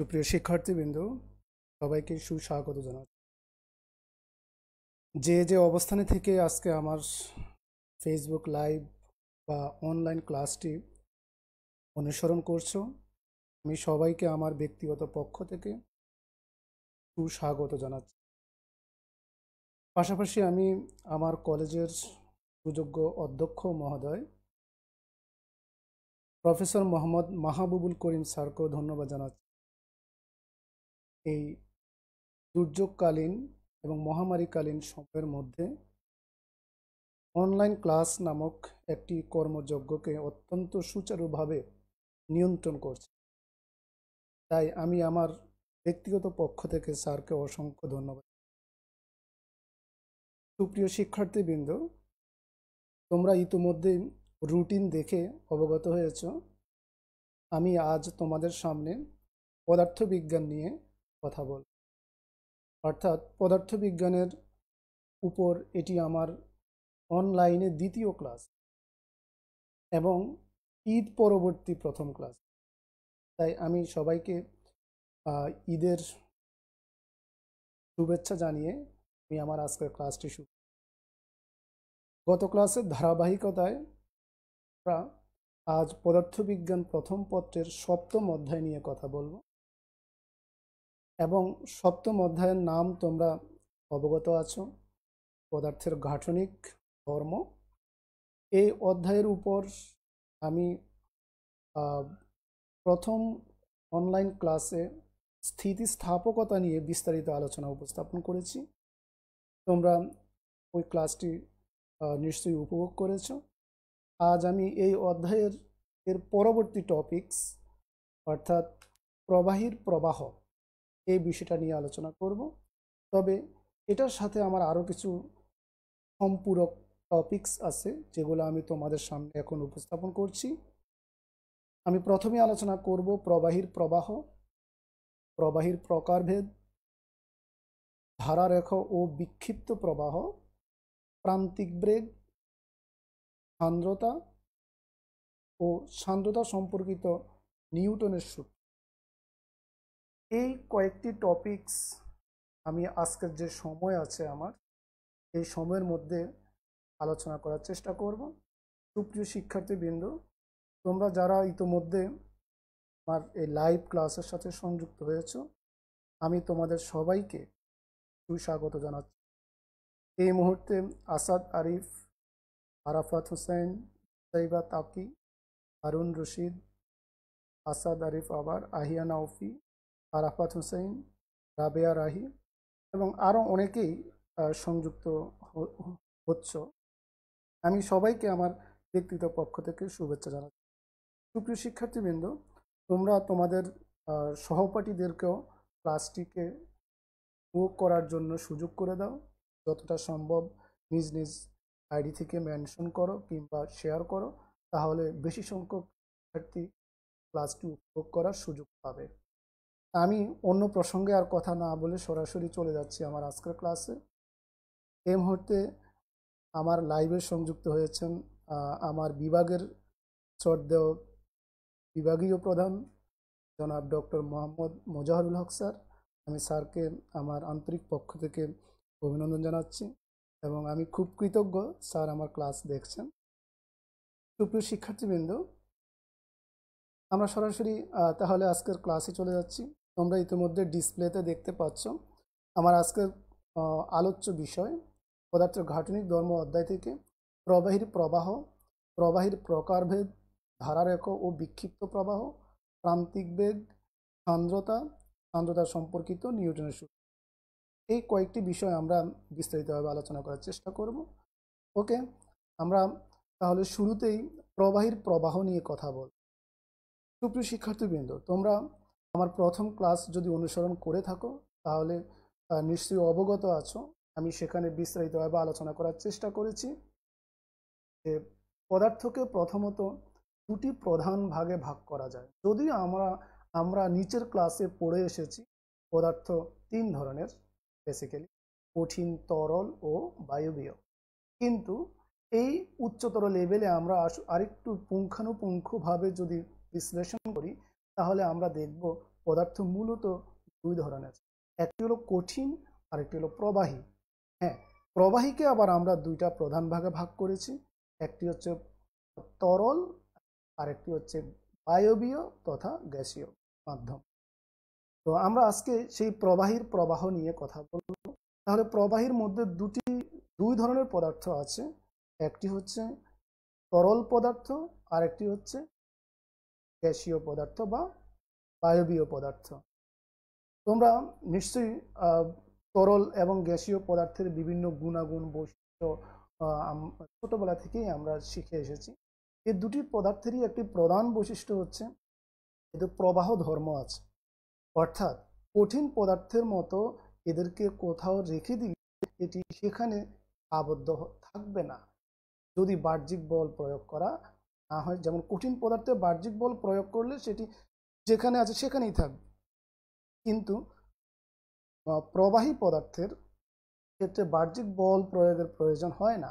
সুপ্রিয় শিক্ষার্থীবৃন্দ সবাইকে সুস্বাগত জানাচ্ছি যে যে অবস্থানে থেকে আজকে আমার ফেসবুক লাইভ বা অনলাইন ক্লাসটি অনুসরণ করছো আমি সবাইকে আমার ব্যক্তিগত পক্ষ থেকে সুস্বাগত জানাচ্ছি পাশাপাশি আমি আমার কলেজের সুযোগ্য অধ্যক্ষ মহোদয় প্রফেসর মোহাম্মদ মাহাবুবুল করিম স্যারকেও ধন্যবাদ জানাচ্ছি এই দুর্যোগকালীন এবং মহামারীকালীন সময়ের মধ্যে অনলাইন ক্লাস নামক একটি কর্মযজ্ঞকে অত্যন্ত সুচারুভাবে নিয়ন্ত্রণ করছে তাই আমি আমার ব্যক্তিগত পক্ষ থেকে স্যারকে অসংখ্য ধন্যবাদ সুপ্রিয় শিক্ষার্থীবৃন্দ তোমরা ইতিমধ্যে রুটিন দেখে অবগত হয়েছ আমি আজ তোমাদের সামনে পদার্থবিজ্ঞান নিয়ে কথা বল অর্থাৎ পদার্থবিজ্ঞানের উপর এটি আমার অনলাইনে দ্বিতীয় ক্লাস এবং ঈদ পরবর্তী প্রথম ক্লাস তাই আমি সবাইকে ঈদের শুভেচ্ছা জানিয়ে আমি আমার আজকের ক্লাসটি শুরু গত ক্লাসের ধারাবাহিকতায় আমরা আজ পদার্থবিজ্ঞান প্রথম পত্রের সপ্তম অধ্যায় নিয়ে কথা বলবো এবং সপ্তম অধ্যায়ের নাম তোমরা অবগত আছো পদার্থের গাঠনিক ধর্ম এই অধ্যায়ের উপর আমি প্রথম অনলাইন ক্লাসে স্থিতিস্থাপকতা নিয়ে বিস্তারিত আলোচনা উপস্থাপন করেছি তোমরা ওই ক্লাসটি নিশ্চয়ই উপভোগ করেছ আজ আমি এই অধ্যায়ের এর পরবর্তী টপিকস অর্থাৎ প্রবাহীর প্রবাহ এই বিষয়টা নিয়ে আলোচনা করব তবে এটার সাথে আমার আরও কিছু সম্পূরক টপিকস আছে যেগুলো আমি তোমাদের সামনে এখন উপস্থাপন করছি আমি প্রথমে আলোচনা করব প্রবাহীর প্রবাহ প্রবাহীর প্রকারভেদ ধারারেখ ও বিক্ষিপ্ত প্রবাহ প্রান্তিক ব্রেক সান্দ্রতা ও সান্দ্রতা সম্পর্কিত নিউটনের সূত্র এই কয়েকটি টপিকস আমি আজকের যে সময় আছে আমার এই সময়ের মধ্যে আলোচনা করার চেষ্টা করব সুপ্রিয় শিক্ষার্থীবৃন্দ তোমরা যারা ইতোমধ্যে আমার এই লাইভ ক্লাসের সাথে সংযুক্ত হয়েছ আমি তোমাদের সবাইকে সুস্বাগত জানাচ্ছি এই মুহূর্তে আসাদ আরিফ আরাফাত হোসেন সাইবা তাকি আরুন রশিদ আসাদ আরিফ আবার আহিয়া ওফি আরাফাত হুসাইন রাবেয়া রাহি এবং আরও অনেকেই সংযুক্ত হচ্ছ আমি সবাইকে আমার ব্যক্তিগত পক্ষ থেকে শুভেচ্ছা জানাচ্ছি সুপ্রিয় শিক্ষার্থীবৃন্দ তোমরা তোমাদের সহপাঠীদেরকেও প্লাস্টিকে উপভোগ করার জন্য সুযোগ করে দাও যতটা সম্ভব নিজ নিজ আইডি থেকে মেনশন করো কিংবা শেয়ার করো তাহলে বেশি সংখ্যক শিক্ষার্থী টু উপভোগ করার সুযোগ পাবে আমি অন্য প্রসঙ্গে আর কথা না বলে সরাসরি চলে যাচ্ছি আমার আজকের ক্লাসে এই মুহূর্তে আমার লাইভে সংযুক্ত হয়েছেন আমার বিভাগের শ্রদ্ধেয় বিভাগীয় প্রধান জনাব ডক্টর মোহাম্মদ মোজাহরুল হক স্যার আমি স্যারকে আমার আন্তরিক পক্ষ থেকে অভিনন্দন জানাচ্ছি এবং আমি খুব কৃতজ্ঞ স্যার আমার ক্লাস দেখছেন সুপ্রিয় শিক্ষার্থীবৃন্দ আমরা সরাসরি তাহলে আজকের ক্লাসে চলে যাচ্ছি তোমরা ইতিমধ্যে ডিসপ্লেতে দেখতে পাচ্ছ আমার আজকের আলোচ্য বিষয় পদার্থের ঘাটনিক ধর্ম অধ্যায় থেকে প্রবাহীর প্রবাহ প্রবাহীর প্রকারভেদ ধারারেখ ও বিক্ষিপ্ত প্রবাহ প্রান্তিক বেগ সান্দ্রতা সান্দ্রতা সম্পর্কিত নিউটনের সূত্র এই কয়েকটি বিষয় আমরা বিস্তারিতভাবে আলোচনা করার চেষ্টা করব ওকে আমরা তাহলে শুরুতেই প্রবাহীর প্রবাহ নিয়ে কথা বল সুপ্রিয় শিক্ষার্থীবৃন্দ তোমরা আমার প্রথম ক্লাস যদি অনুসরণ করে থাকো তাহলে নিশ্চয়ই অবগত আছো আমি সেখানে বিস্তারিতভাবে আলোচনা করার চেষ্টা করেছি যে পদার্থকে প্রথমত দুটি প্রধান ভাগে ভাগ করা যায় যদি আমরা আমরা নিচের ক্লাসে পড়ে এসেছি পদার্থ তিন ধরনের বেসিক্যালি কঠিন তরল ও বায়বীয় কিন্তু এই উচ্চতর লেভেলে আমরা আরেকটু পুঙ্খানুপুঙ্খভাবে যদি বিশ্লেষণ করি তাহলে আমরা দেখব পদার্থ মূলত দুই ধরনের একটি হলো কঠিন আর একটি হলো প্রবাহী হ্যাঁ প্রবাহীকে আবার আমরা দুইটা প্রধান ভাগে ভাগ করেছি একটি হচ্ছে তরল আর একটি হচ্ছে বায়বীয় তথা গ্যাসীয় মাধ্যম তো আমরা আজকে সেই প্রবাহীর প্রবাহ নিয়ে কথা বলব তাহলে প্রবাহীর মধ্যে দুটি দুই ধরনের পদার্থ আছে একটি হচ্ছে তরল পদার্থ আর একটি হচ্ছে গ্যাসীয় পদার্থ বা বায়বীয় পদার্থ তোমরা নিশ্চয়ই তরল এবং গ্যাসীয় পদার্থের বিভিন্ন গুণাগুণ বৈশিষ্ট্য ছোটবেলা থেকেই আমরা শিখে এসেছি এই দুটি পদার্থেরই একটি প্রধান বৈশিষ্ট্য হচ্ছে এদের প্রবাহ ধর্ম আছে অর্থাৎ কঠিন পদার্থের মতো এদেরকে কোথাও রেখে দিলে এটি সেখানে আবদ্ধ থাকবে না যদি বাহ্যিক বল প্রয়োগ করা না হয় যেমন কঠিন পদার্থে বাহ্যিক বল প্রয়োগ করলে সেটি যেখানে আছে সেখানেই থাকবে কিন্তু প্রবাহী পদার্থের ক্ষেত্রে বাহ্যিক বল প্রয়োগের প্রয়োজন হয় না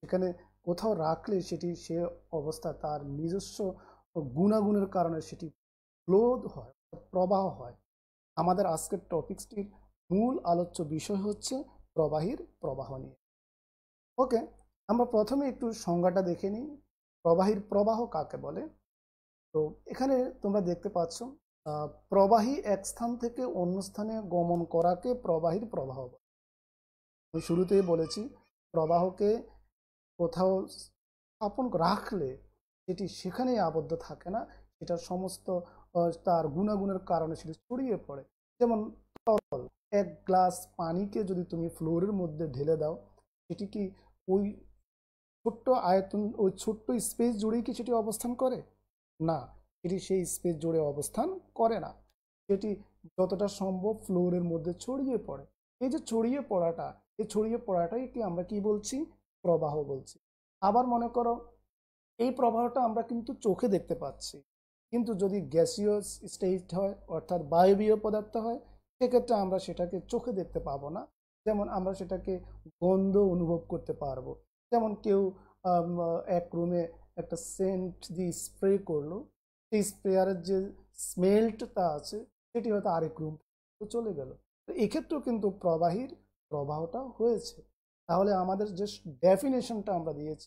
সেখানে কোথাও রাখলে সেটি সে অবস্থা তার নিজস্ব গুণাগুণের কারণে সেটি ক্লোদ হয় প্রবাহ হয় আমাদের আজকের টপিক্সটির মূল আলোচ্য বিষয় হচ্ছে প্রবাহীর প্রবাহ নিয়ে ওকে আমরা প্রথমে একটু সংজ্ঞাটা দেখে নিই প্রবাহীর প্রবাহ কাকে বলে তো এখানে তোমরা দেখতে পাচ্ছ প্রবাহী এক স্থান থেকে অন্য স্থানে গমন করাকে প্রবাহীর প্রবাহ বলে আমি শুরুতেই বলেছি প্রবাহকে কোথাও স্থাপন রাখলে সেটি সেখানেই আবদ্ধ থাকে না এটা সমস্ত তার গুণাগুণের কারণে সেটি ছড়িয়ে পড়ে যেমন তরল এক গ্লাস পানিকে যদি তুমি ফ্লোরের মধ্যে ঢেলে দাও সেটি কি ওই ছোট্ট আয়তন ওই ছোট্ট স্পেস জুড়েই কি সেটি অবস্থান করে না এটি সেই স্পেস জুড়ে অবস্থান করে না সেটি যতটা সম্ভব ফ্লোরের মধ্যে ছড়িয়ে পড়ে এই যে ছড়িয়ে পড়াটা এই ছড়িয়ে পড়াটাই এটি আমরা কি বলছি প্রবাহ বলছি আবার মনে করো এই প্রবাহটা আমরা কিন্তু চোখে দেখতে পাচ্ছি কিন্তু যদি গ্যাসিয়াস স্টেট হয় অর্থাৎ বায়বীয় পদার্থ হয় সেক্ষেত্রে আমরা সেটাকে চোখে দেখতে পাবো না যেমন আমরা সেটাকে গন্ধ অনুভব করতে পারবো যেমন কেউ এক রুমে একটা সেন্ট দিয়ে স্প্রে করলো সেই স্প্রেয়ারের যে স্মেলটা আছে সেটি হয়তো আরেক রুম তো চলে গেল তো এক্ষেত্রেও কিন্তু প্রবাহীর প্রবাহটা হয়েছে তাহলে আমাদের যে ডেফিনেশনটা আমরা দিয়েছি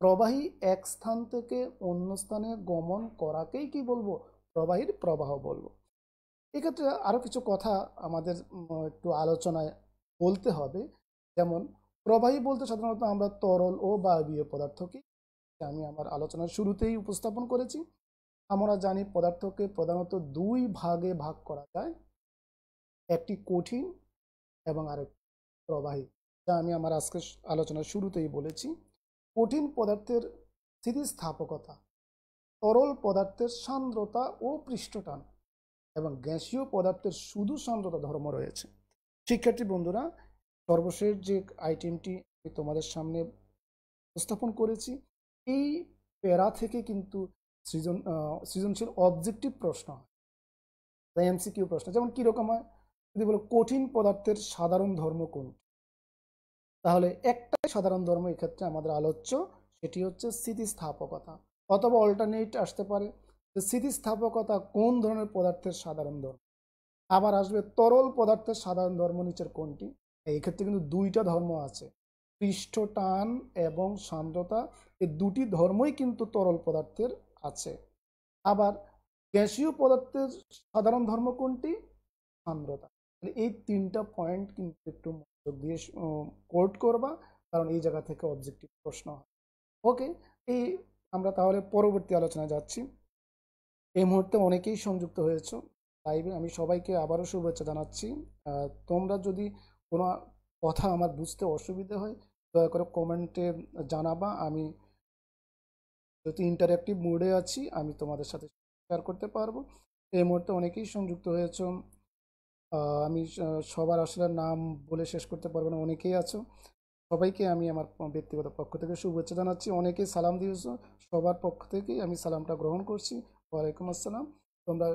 প্রবাহী এক স্থান থেকে অন্য স্থানে গমন করাকেই কি বলবো প্রবাহীর প্রবাহ বলবো এক্ষেত্রে আরও কিছু কথা আমাদের একটু আলোচনায় বলতে হবে যেমন প্রবাহী বলতে সাধারণত আমরা তরল ও বায়বীয় পদার্থকে আমি আমার আলোচনার শুরুতেই উপস্থাপন করেছি আমরা জানি পদার্থকে প্রধানত দুই ভাগে ভাগ করা যায় একটি কঠিন এবং আরেকটি প্রবাহী যা আমি আমার আজকে আলোচনার শুরুতেই বলেছি কঠিন পদার্থের স্থিতিস্থাপকতা তরল পদার্থের সান্দ্রতা ও পৃষ্ঠটান এবং গ্যাসীয় পদার্থের শুধু সান্দ্রতা ধর্ম রয়েছে শিক্ষার্থী বন্ধুরা সর্বশেষ যে আইটেমটি আমি তোমাদের সামনে উপস্থাপন করেছি এই প্যারা থেকে কিন্তু সৃজন সৃজনশীল অবজেক্টিভ প্রশ্ন হয় এমসি কিউ প্রশ্ন যেমন কীরকম হয় যদি বলো কঠিন পদার্থের সাধারণ ধর্ম কোনটি তাহলে একটাই সাধারণ ধর্ম এক্ষেত্রে আমাদের আলোচ্য সেটি হচ্ছে স্থিতিস্থাপকতা অথবা অল্টারনেট আসতে পারে যে স্থিতিস্থাপকতা কোন ধরনের পদার্থের সাধারণ ধর্ম আবার আসবে তরল পদার্থের সাধারণ ধর্ম নিচের কোনটি এই ক্ষেত্রে কিন্তু দুইটা ধর্ম আছে পৃষ্ঠ টান এবং সান্দ্রতা এই দুটি ধর্মই কিন্তু তরল পদার্থের আছে আবার গ্যাসীয় পদার্থের সাধারণ ধর্ম কোনটি সান্দ্রতা এই তিনটা পয়েন্ট কিন্তু একটু মনোযোগ দিয়ে কোর্ট করবা কারণ এই জায়গা থেকে অবজেক্টিভ প্রশ্ন হয় ওকে এই আমরা তাহলে পরবর্তী আলোচনা যাচ্ছি এই মুহূর্তে অনেকেই সংযুক্ত হয়েছ লাইভে আমি সবাইকে আবারও শুভেচ্ছা জানাচ্ছি তোমরা যদি কোনো কথা আমার বুঝতে অসুবিধে হয় দয়া করে কমেন্টে জানাবা আমি যদি ইন্টারঅ্যাক্টিভ মুডে আছি আমি তোমাদের সাথে শেয়ার করতে পারবো এই মুহূর্তে অনেকেই সংযুক্ত হয়েছ আমি সবার আসলে নাম বলে শেষ করতে পারবো না অনেকেই আছো সবাইকে আমি আমার ব্যক্তিগত পক্ষ থেকে শুভেচ্ছা জানাচ্ছি অনেকেই সালাম দিয়েছ সবার পক্ষ থেকেই আমি সালামটা গ্রহণ করছি ওয়ালাইকুম আসসালাম তোমরা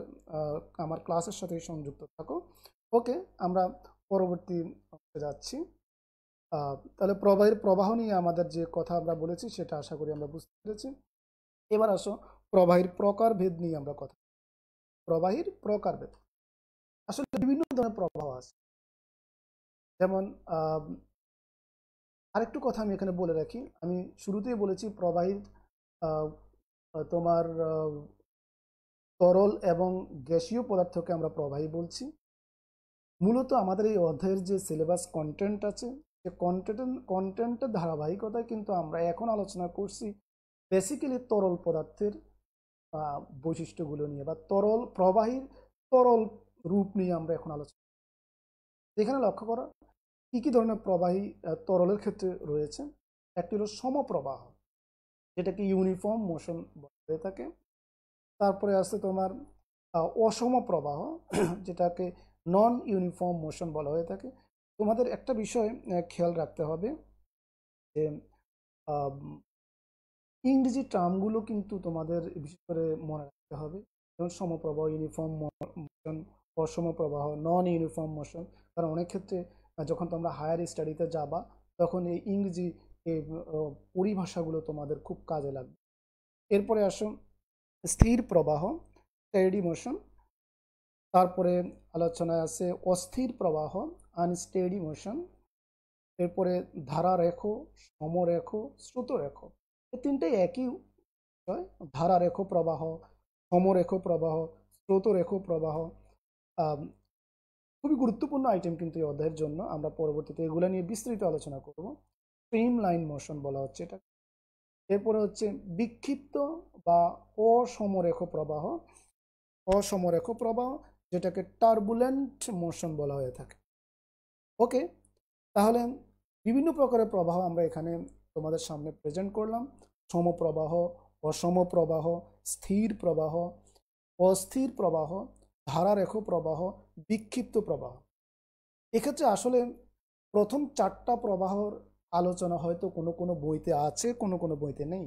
আমার ক্লাসের সাথে সংযুক্ত থাকো ওকে আমরা পরবর্তী অংশে যাচ্ছি তাহলে প্রবাহের প্রবাহ নিয়ে আমাদের যে কথা আমরা বলেছি সেটা আশা করি আমরা বুঝতে পেরেছি এবার আসো প্রবাহের প্রকারভেদ নিয়ে আমরা কথা প্রবাহের প্রকারভেদ আসলে বিভিন্ন ধরনের প্রবাহ আছে যেমন আরেকটু কথা আমি এখানে বলে রাখি আমি শুরুতেই বলেছি প্রবাহিত তোমার তরল এবং গ্যাসীয় পদার্থকে আমরা প্রবাহী বলছি মূলত আমাদের এই অধ্যায়ের যে সিলেবাস কন্টেন্ট আছে যে কন্টেন্ট কন্টেন্টের ধারাবাহিকতায় কিন্তু আমরা এখন আলোচনা করছি বেসিক্যালি তরল পদার্থের বৈশিষ্ট্যগুলো নিয়ে বা তরল প্রবাহীর তরল রূপ নিয়ে আমরা এখন আলোচনা এখানে লক্ষ্য করা কী কী ধরনের প্রবাহী তরলের ক্ষেত্রে রয়েছে একটি হলো সমপ্রবাহ যেটাকে ইউনিফর্ম মোশন হয়ে থাকে তারপরে আছে তোমার অসম প্রবাহ যেটাকে নন ইউনিফর্ম মোশন বলা হয়ে থাকে তোমাদের একটা বিষয় খেয়াল রাখতে হবে যে ইংরেজি টার্মগুলো কিন্তু তোমাদের বিশেষ করে মনে রাখতে হবে যেমন সমপ্রবাহ ইউনিফর্ম মোশন অসমপ্রবাহ নন ইউনিফর্ম মোশন কারণ অনেক ক্ষেত্রে যখন তোমরা হায়ার স্টাডিতে যাবা তখন এই ইংরেজি পরিভাষাগুলো তোমাদের খুব কাজে লাগবে এরপরে আসো স্থির প্রবাহ স্টেডি মোশন তারপরে আলোচনায় আছে অস্থির প্রবাহ আনস্টেডি মোশন এরপরে ধারা রেখ সমরেখ শ্রুত রেখ এই তিনটাই একই ধারা রেখ প্রবাহ সমরেখ প্রবাহ স্রোত রেখ প্রবাহ খুবই গুরুত্বপূর্ণ আইটেম কিন্তু এই অধ্যায়ের জন্য আমরা পরবর্তীতে এগুলো নিয়ে বিস্তৃত আলোচনা করব স্ট্রিম লাইন মোশন বলা হচ্ছে এটা এরপরে হচ্ছে বিক্ষিপ্ত বা অসমরেখ প্রবাহ অসমরেখ প্রবাহ যেটাকে টার্বুলেন্ট মোশন বলা হয়ে থাকে ওকে তাহলে বিভিন্ন প্রকারের প্রবাহ আমরা এখানে তোমাদের সামনে প্রেজেন্ট করলাম সমপ্রবাহ অসম প্রবাহ স্থির প্রবাহ অস্থির প্রবাহ ধারারেখ প্রবাহ বিক্ষিপ্ত প্রবাহ এক্ষেত্রে আসলে প্রথম চারটা প্রবাহর আলোচনা হয়তো কোনো কোনো বইতে আছে কোনো কোনো বইতে নেই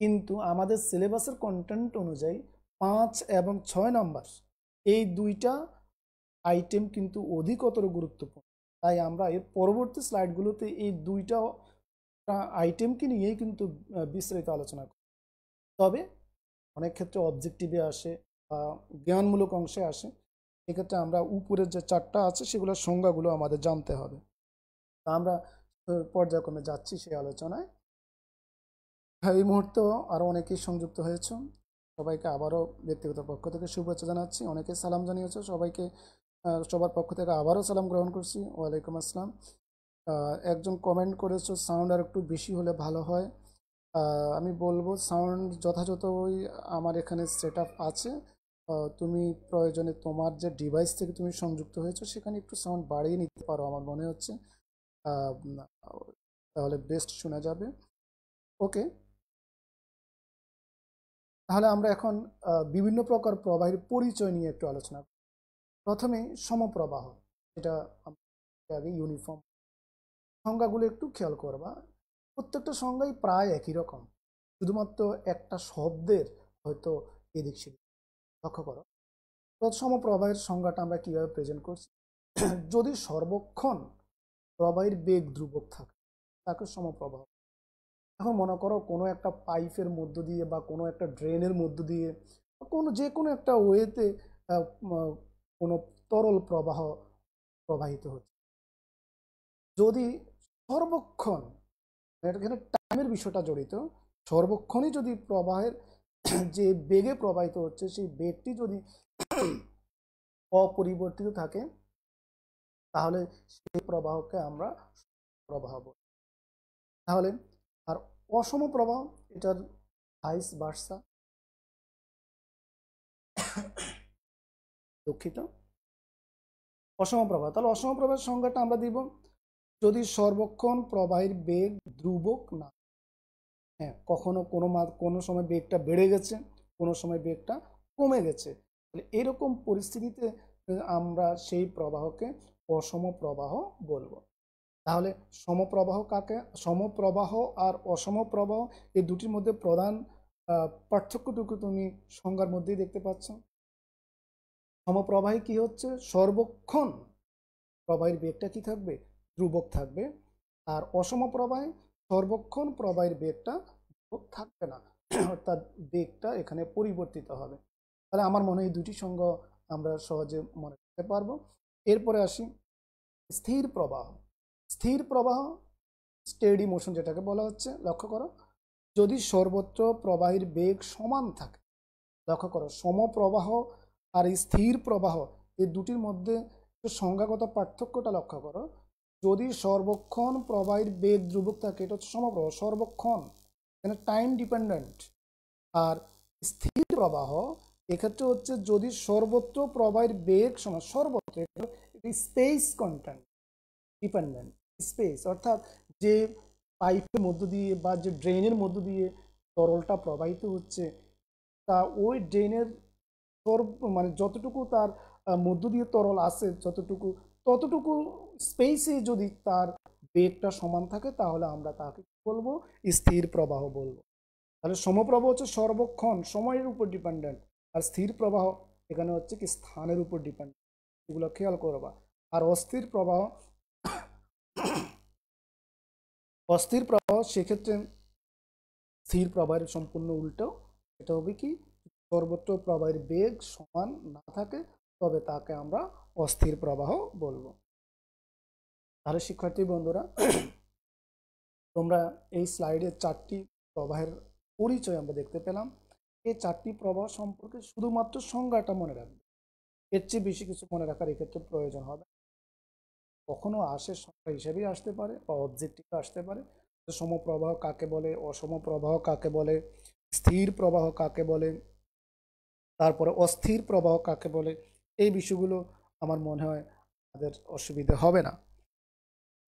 কিন্তু আমাদের সিলেবাসের কন্টেন্ট অনুযায়ী পাঁচ এবং ছয় নম্বর এই দুইটা আইটেম কিন্তু অধিকতর গুরুত্বপূর্ণ তাই আমরা এর পরবর্তী স্লাইডগুলোতে এই দুইটা আইটেমকে নিয়েই কিন্তু বিস্তারিত আলোচনা করি তবে অনেক ক্ষেত্রে অবজেক্টিভে আসে বা জ্ঞানমূলক অংশে আসে সেক্ষেত্রে আমরা উপরের যে চারটা আছে সেগুলোর সংজ্ঞাগুলো আমাদের জানতে হবে তা আমরা পর্যায়ক্রমে যাচ্ছি সেই আলোচনায় হ্যাঁ, এই মুহূর্তেও আরও অনেকেই সংযুক্ত হয়েছে সবাইকে আবারও ব্যক্তিগত পক্ষ থেকে শুভেচ্ছা জানাচ্ছি অনেকে সালাম জানিয়েছে সবাইকে সবার পক্ষ থেকে আবারও সালাম গ্রহণ করছি ওয়ালাইকুম আসসালাম একজন কমেন্ট করেছো সাউন্ড আর একটু বেশি হলে ভালো হয় আমি বলবো সাউন্ড যথাযথ ওই আমার এখানে সেট আছে তুমি প্রয়োজনে তোমার যে ডিভাইস থেকে তুমি সংযুক্ত হয়েছো সেখানে একটু সাউন্ড বাড়িয়ে নিতে পারো আমার মনে হচ্ছে তাহলে বেস্ট শোনা যাবে ওকে তাহলে আমরা এখন বিভিন্ন প্রকার প্রবাহের পরিচয় নিয়ে একটু আলোচনা করি প্রথমে সমপ্রবাহ এটা আগে ইউনিফর্ম সংজ্ঞাগুলো একটু খেয়াল করবা প্রত্যেকটা সংজ্ঞাই প্রায় একই রকম শুধুমাত্র একটা শব্দের হয়তো এদিক সেদিক লক্ষ্য করো সমপ্রবাহের সংজ্ঞাটা আমরা কীভাবে প্রেজেন্ট করছি যদি সর্বক্ষণ প্রবাহের বেগ ধ্রুবক থাকে তাকে সমপ্রবাহ এখন মনে করো কোনো একটা পাইপের মধ্য দিয়ে বা কোনো একটা ড্রেনের মধ্য দিয়ে কোনো যে কোনো একটা ওয়েতে কোনো তরল প্রবাহ প্রবাহিত হচ্ছে যদি সর্বক্ষণ এখানে টাইমের বিষয়টা জড়িত সর্বক্ষণই যদি প্রবাহের যে বেগে প্রবাহিত হচ্ছে সেই বেগটি যদি অপরিবর্তিত থাকে তাহলে সেই প্রবাহকে আমরা প্রবাহ বলি তাহলে আর অসম প্রবাহ এটার ভাইস বার্সা দুঃখিত অসম প্রবাহ তাহলে অসম প্রবাহের সংজ্ঞাটা আমরা দিব যদি সর্বক্ষণ প্রবাহের বেগ ধ্রুবক না হ্যাঁ কখনো কোনো কোনো সময় বেগটা বেড়ে গেছে কোনো সময় বেগটা কমে গেছে তাহলে এরকম পরিস্থিতিতে আমরা সেই প্রবাহকে অসম প্রবাহ বলবো তাহলে সমপ্রবাহ কাকে সমপ্রবাহ আর অসমপ্রবাহ এই দুটির মধ্যে প্রধান পার্থক্যটুকু তুমি সংজ্ঞার মধ্যেই দেখতে পাচ্ছ সমপ্রবাহে কি হচ্ছে সর্বক্ষণ প্রবাহের বেগটা কি থাকবে ধ্রুবক থাকবে আর অসম প্রবাহে সর্বক্ষণ প্রবাহের বেগটা থাকবে না অর্থাৎ বেগটা এখানে পরিবর্তিত হবে তাহলে আমার মনে হয় দুটি সংজ্ঞা আমরা সহজে মনে করতে পারবো এরপরে আসি স্থির প্রবাহ স্থির প্রবাহ স্টেডি মোশন যেটাকে বলা হচ্ছে লক্ষ্য করো যদি সর্বত্র প্রবাহের বেগ সমান থাকে লক্ষ্য করো সমপ্রবাহ আর এই স্থির প্রবাহ এই দুটির মধ্যে সংজ্ঞাগত পার্থক্যটা লক্ষ্য করো যদি সর্বক্ষণ প্রবাহের বেগ ধ্রুবক থাকে এটা হচ্ছে সমপ্রবাহ সর্বক্ষণ মানে টাইম ডিপেন্ডেন্ট আর স্থির প্রবাহ এক্ষেত্রে হচ্ছে যদি সর্বত্র প্রবাহের বেগ সমান সর্বত্র স্পেস কন্টেন্ট ডিপেন্ডেন্ট স্পেস অর্থাৎ যে পাইপের মধ্য দিয়ে বা যে ড্রেনের মধ্য দিয়ে তরলটা প্রবাহিত হচ্ছে তা ওই ড্রেনের তর মানে যতটুকু তার মধ্য দিয়ে তরল আসে যতটুকু ততটুকু স্পেসে যদি তার বেগটা সমান থাকে তাহলে আমরা তাকে বলবো স্থির প্রবাহ বলবো তাহলে সমপ্রবাহ হচ্ছে সর্বক্ষণ সময়ের উপর ডিপেন্ডেন্ট আর স্থির প্রবাহ এখানে হচ্ছে কি স্থানের উপর ডিপেন্ডেন্ট এগুলো খেয়াল করবা আর অস্থির প্রবাহ অস্থির প্রবাহ সেক্ষেত্রে স্থির প্রবাহের সম্পূর্ণ উল্টো এটা হবে কি সর্বোচ্চ প্রবাহের বেগ সমান না থাকে তবে তাকে আমরা অস্থির প্রবাহ বলবো তাহলে শিক্ষার্থী বন্ধুরা তোমরা এই স্লাইডে চারটি প্রবাহের পরিচয় আমরা দেখতে পেলাম এই চারটি প্রবাহ সম্পর্কে শুধুমাত্র সংজ্ঞাটা মনে রাখবে এর চেয়ে বেশি কিছু মনে রাখার এক্ষেত্রে প্রয়োজন হবে কখনো আসে সংখ্যা হিসেবেই আসতে পারে বা অবজেক্টিভ আসতে পারে সমপ্রবাহ কাকে বলে অসম প্রবাহ কাকে বলে স্থির প্রবাহ কাকে বলে তারপরে অস্থির প্রবাহ কাকে বলে এই বিষয়গুলো আমার মনে হয় আমাদের অসুবিধা হবে না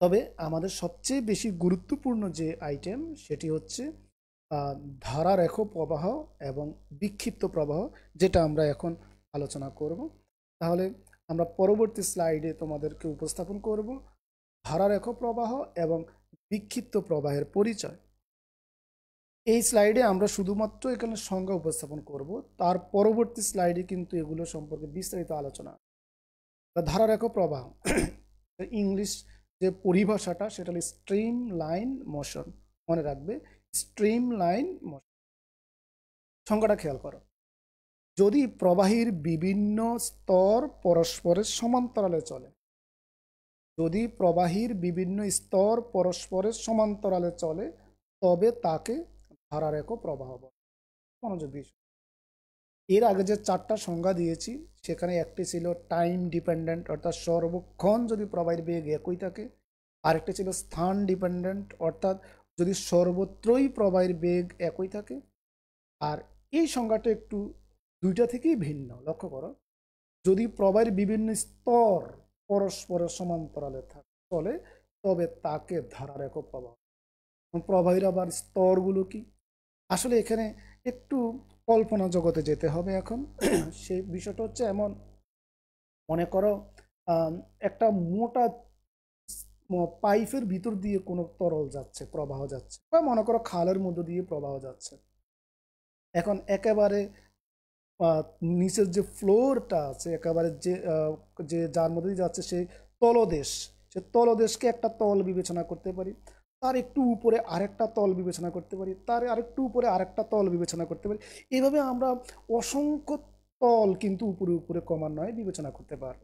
তবে আমাদের সবচেয়ে বেশি গুরুত্বপূর্ণ যে আইটেম সেটি হচ্ছে ধারা রেখো প্রবাহ এবং বিক্ষিপ্ত প্রবাহ যেটা আমরা এখন আলোচনা করব তাহলে আমরা পরবর্তী স্লাইডে তোমাদেরকে উপস্থাপন করব ধারারেখ প্রবাহ এবং বিক্ষিপ্ত প্রবাহের পরিচয় এই স্লাইডে আমরা শুধুমাত্র এখানে সংজ্ঞা উপস্থাপন করব তার পরবর্তী স্লাইডে কিন্তু এগুলো সম্পর্কে বিস্তারিত আলোচনা ধারারেখ প্রবাহ ইংলিশ যে পরিভাষাটা সেটা হলো স্ট্রিম লাইন মোশন মনে রাখবে স্ট্রিম লাইন মোশন সংজ্ঞাটা খেয়াল করো যদি প্রবাহীর বিভিন্ন স্তর পরস্পরের সমান্তরালে চলে যদি প্রবাহীর বিভিন্ন স্তর পরস্পরের সমান্তরালে চলে তবে তাকে ধারারেখ প্রবাহ মনোযোগ বিষয় এর আগে যে চারটা সংজ্ঞা দিয়েছি সেখানে একটি ছিল টাইম ডিপেন্ডেন্ট অর্থাৎ সর্বক্ষণ যদি প্রবাহের বেগ একই থাকে আরেকটি ছিল স্থান ডিপেন্ডেন্ট অর্থাৎ যদি সর্বত্রই প্রবাহের বেগ একই থাকে আর এই সংজ্ঞাটা একটু দুইটা থেকেই ভিন্ন লক্ষ্য করো যদি প্রবাহের বিভিন্ন স্তর পরস্পরের সমান্তরালে থাকে চলে তবে তাকে ধারার একক প্রবাহ প্রবাহের আবার স্তরগুলো কি আসলে এখানে একটু কল্পনা জগতে যেতে হবে এখন সে বিষয়টা হচ্ছে এমন মনে করো একটা মোটা পাইপের ভিতর দিয়ে কোনো তরল যাচ্ছে প্রবাহ যাচ্ছে বা মনে করো খালের মধ্য দিয়ে প্রবাহ যাচ্ছে এখন একেবারে নিচের যে ফ্লোরটা আছে একেবারে যে যে যার মধ্যে যাচ্ছে সেই তলদেশ সে তলদেশকে একটা তল বিবেচনা করতে পারি তার একটু উপরে আরেকটা তল বিবেচনা করতে পারি তার আরেকটু উপরে আরেকটা তল বিবেচনা করতে পারি এভাবে আমরা অসংখ্য তল কিন্তু উপরে উপরে ক্রমান্বয়ে বিবেচনা করতে পারব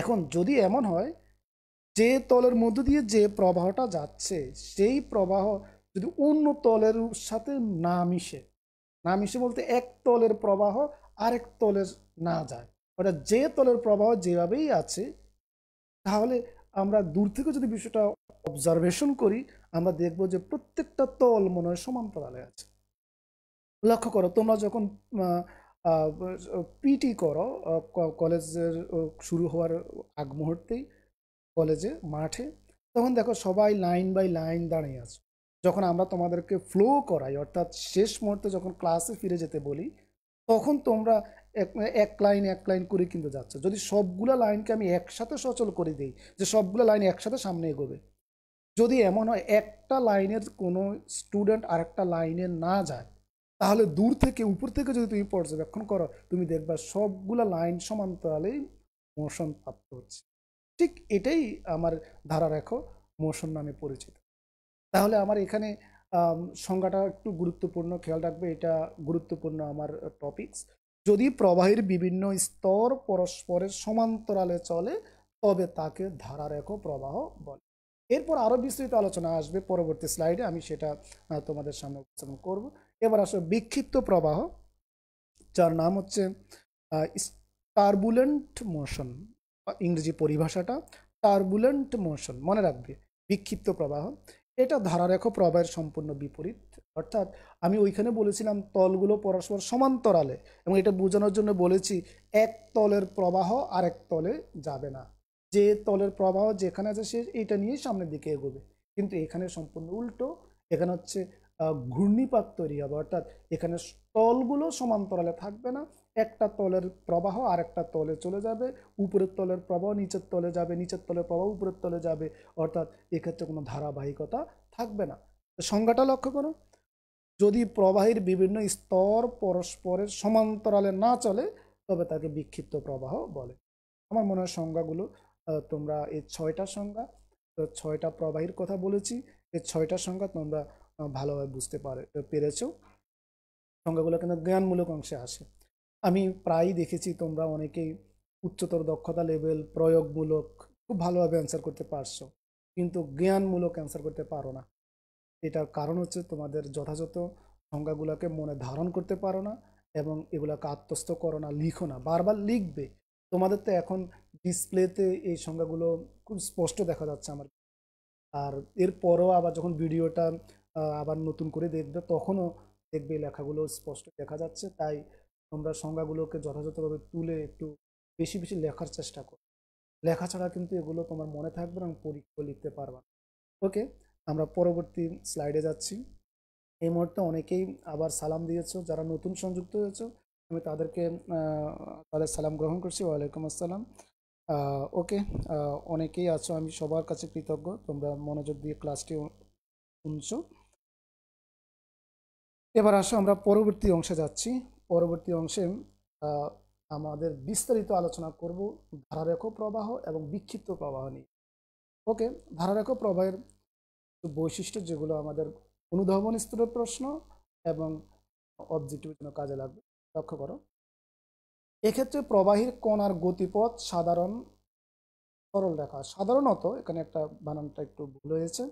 এখন যদি এমন হয় যে তলের মধ্য দিয়ে যে প্রবাহটা যাচ্ছে সেই প্রবাহ যদি অন্য তলের সাথে না মিশে না মিশে বলতে এক তলের প্রবাহ আরেক তলে না যায় অর্থাৎ যে তলের প্রবাহ যেভাবেই আছে তাহলে আমরা দূর থেকে যদি বিষয়টা অবজারভেশন করি আমরা দেখব যে প্রত্যেকটা তল মনে হয় সমান্তরালে আছে লক্ষ্য করো তোমরা যখন পিটি করো কলেজের শুরু হওয়ার আগ মুহূর্তেই কলেজে মাঠে তখন দেখো সবাই লাইন বাই লাইন দাঁড়িয়ে আছে যখন আমরা তোমাদেরকে ফ্লো করাই অর্থাৎ শেষ মুহূর্তে যখন ক্লাসে ফিরে যেতে বলি তখন তোমরা এক লাইন এক লাইন করে কিন্তু যাচ্ছ যদি সবগুলো লাইনকে আমি একসাথে সচল করে দিই যে সবগুলো লাইন একসাথে সামনে এগোবে যদি এমন হয় একটা লাইনের কোনো স্টুডেন্ট আরেকটা লাইনে না যায় তাহলে দূর থেকে উপর থেকে যদি তুমি পর্যবেক্ষণ করো তুমি দেখবা সবগুলো লাইন সমান্তরালেই মোশন প্রাপ্ত হচ্ছে ঠিক এটাই আমার ধারা রেখো মোশন নামে পরিচিত তাহলে আমার এখানে সংজ্ঞাটা একটু গুরুত্বপূর্ণ খেয়াল রাখবে এটা গুরুত্বপূর্ণ আমার টপিকস যদি প্রবাহের বিভিন্ন স্তর পরস্পরের সমান্তরালে চলে তবে তাকে ধারারেখ প্রবাহ বলে এরপর আরও বিস্তৃত আলোচনা আসবে পরবর্তী স্লাইডে আমি সেটা তোমাদের সামনে উপস্থাপন করব এবার আসো বিক্ষিপ্ত প্রবাহ যার নাম হচ্ছে টার্বুলেন্ট মোশন ইংরেজি পরিভাষাটা টার্বুলেন্ট মোশন মনে রাখবে বিক্ষিপ্ত প্রবাহ এটা ধারারেখ প্রবাহের সম্পূর্ণ বিপরীত অর্থাৎ আমি ওইখানে বলেছিলাম তলগুলো পরস্পর সমান্তরালে এবং এটা বোঝানোর জন্য বলেছি এক তলের প্রবাহ আরেক তলে যাবে না যে তলের প্রবাহ যেখানে আছে সে এটা নিয়ে সামনের দিকে এগোবে কিন্তু এখানে সম্পূর্ণ উল্টো এখানে হচ্ছে ঘূর্ণিপাক তৈরি হবে অর্থাৎ এখানে তলগুলো সমান্তরালে থাকবে না একটা তলের প্রবাহ আর একটা তলে চলে যাবে উপরের তলের প্রবাহ নিচের তলে যাবে নিচের তলের প্রবাহ উপরের তলে যাবে অর্থাৎ এক্ষেত্রে কোনো ধারাবাহিকতা থাকবে না সংজ্ঞাটা লক্ষ্য করো যদি প্রবাহের বিভিন্ন স্তর পরস্পরের সমান্তরালে না চলে তবে তাকে বিক্ষিপ্ত প্রবাহ বলে আমার মনে হয় সংজ্ঞাগুলো তোমরা এই ছয়টা সংজ্ঞা ছয়টা প্রবাহের কথা বলেছি এই ছয়টা সংজ্ঞা তোমরা ভালোভাবে বুঝতে পারে পেরেছো সংজ্ঞাগুলো কিন্তু জ্ঞানমূলক অংশে আসে আমি প্রায়ই দেখেছি তোমরা অনেকেই উচ্চতর দক্ষতা লেভেল প্রয়োগমূলক খুব ভালোভাবে অ্যান্সার করতে পারছো কিন্তু জ্ঞানমূলক অ্যান্সার করতে পারো না এটার কারণ হচ্ছে তোমাদের যথাযথ সংজ্ঞাগুলোকে মনে ধারণ করতে পারো না এবং এগুলোকে আত্মস্থ করো না লিখো না বারবার লিখবে তোমাদের তো এখন ডিসপ্লেতে এই সংজ্ঞাগুলো খুব স্পষ্ট দেখা যাচ্ছে আমার আর এরপরও আবার যখন ভিডিওটা আবার নতুন করে দেখবে তখনও দেখবে লেখাগুলো স্পষ্ট দেখা যাচ্ছে তাই তোমরা সংজ্ঞাগুলোকে যথাযথভাবে তুলে একটু বেশি বেশি লেখার চেষ্টা করো লেখা ছাড়া কিন্তু এগুলো তোমার মনে থাকবে এবং পরীক্ষা লিখতে পারবে না ওকে আমরা পরবর্তী স্লাইডে যাচ্ছি এই মুহূর্তে অনেকেই আবার সালাম দিয়েছো যারা নতুন সংযুক্ত হয়েছো আমি তাদেরকে তাদের সালাম গ্রহণ করছি ওয়ালাইকুম আসসালাম ওকে অনেকেই আছো আমি সবার কাছে কৃতজ্ঞ তোমরা মনোযোগ দিয়ে ক্লাসটি শুনছ এবার আসো আমরা পরবর্তী অংশে যাচ্ছি পরবর্তী অংশে আমাদের বিস্তারিত আলোচনা করব ধারারেখ প্রবাহ এবং বিক্ষিপ্ত প্রবাহ নিয়ে ওকে ধারারেখ প্রবাহের বৈশিষ্ট্য যেগুলো আমাদের অনুধাবন স্তরের প্রশ্ন এবং অবজেক্টিভের জন্য কাজে লাগবে লক্ষ্য করো এক্ষেত্রে প্রবাহীর কণার গতিপথ সাধারণ সরল রেখা সাধারণত এখানে একটা বানানটা একটু ভুল হয়েছে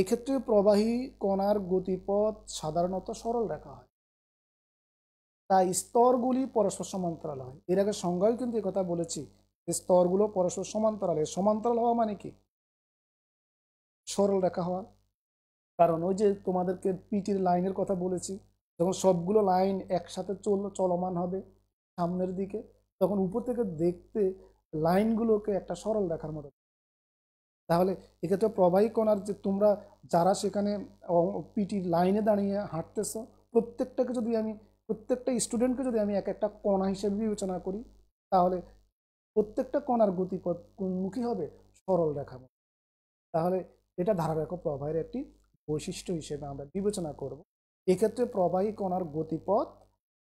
এক্ষেত্রে প্রবাহী কণার গতিপথ সাধারণত সরল রেখা হয় তাই স্তরগুলি পরস্পর সমান্তরাল হয় এর আগে সংজ্ঞায় কিন্তু কথা বলেছি যে স্তরগুলো পরস্পর সমান্তরাল হয় সমান্তরাল হওয়া মানে কি সরল রেখা হওয়া কারণ ওই যে তোমাদেরকে পিটির লাইনের কথা বলেছি যখন সবগুলো লাইন একসাথে চল চলমান হবে সামনের দিকে তখন উপর থেকে দেখতে লাইনগুলোকে একটা সরল দেখার মতো তাহলে এক্ষেত্রে প্রবাহী কণার যে তোমরা যারা সেখানে পিটির লাইনে দাঁড়িয়ে হাঁটতেছ প্রত্যেকটাকে যদি আমি প্রত্যেকটা স্টুডেন্টকে যদি আমি এক একটা কণা হিসেবে বিবেচনা করি তাহলে প্রত্যেকটা কণার গতিপথ কোনমুখী হবে সরল রেখা তাহলে এটা ধারাবাহিক প্রবাহের একটি বৈশিষ্ট্য হিসেবে আমরা বিবেচনা করব এক্ষেত্রে প্রবাহী কণার গতিপথ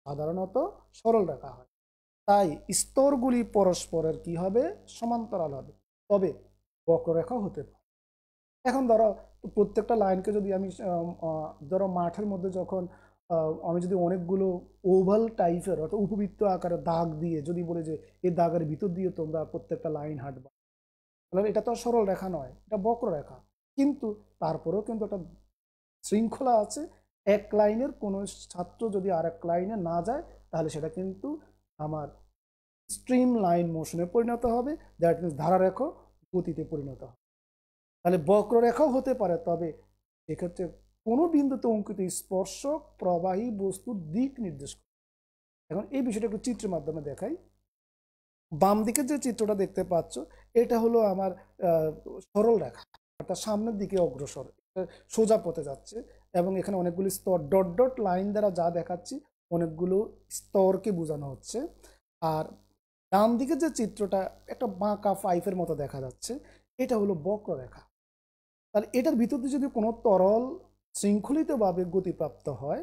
সাধারণত সরল রেখা হয় তাই স্তরগুলি পরস্পরের কি হবে সমান্তরাল হবে তবে বক্ররেখা হতে পারে এখন ধরো প্রত্যেকটা লাইনকে যদি আমি ধরো মাঠের মধ্যে যখন আমি যদি অনেকগুলো ওভাল টাইপের অর্থাৎ উপবৃত্ত আকারে দাগ দিয়ে যদি বলে যে এই দাগের ভিতর দিয়ে তোমরা প্রত্যেকটা লাইন হাঁটবা তাহলে এটা তো আর সরল রেখা নয় এটা বক্ররেখা কিন্তু তারপরেও কিন্তু একটা শৃঙ্খলা আছে এক লাইনের কোনো ছাত্র যদি আর এক লাইনে না যায় তাহলে সেটা কিন্তু আমার স্ট্রিম লাইন মোশনে পরিণত হবে দ্যাট মিনস ধারারেখা গতিতে পরিণত হবে তাহলে বক্ররেখাও হতে পারে তবে এক্ষেত্রে কোনো বিন্দুতে অঙ্কিত স্পর্শক প্রবাহী বস্তুর দিক নির্দেশ করে এখন এই বিষয়টা একটু চিত্রের মাধ্যমে দেখাই বাম দিকে যে চিত্রটা দেখতে পাচ্ছ এটা হলো আমার সরল রেখা অর্থাৎ সামনের দিকে অগ্রসর সোজা পথে যাচ্ছে এবং এখানে অনেকগুলি স্তর ডট ডট লাইন দ্বারা যা দেখাচ্ছি অনেকগুলো স্তরকে বোঝানো হচ্ছে আর ডান দিকে যে চিত্রটা একটা বাঁকা পাইপের মতো দেখা যাচ্ছে এটা হলো বক্ররেখা তাহলে এটার ভিতর দিয়ে যদি কোনো তরল শৃঙ্খলিতভাবে গতিপ্রাপ্ত হয়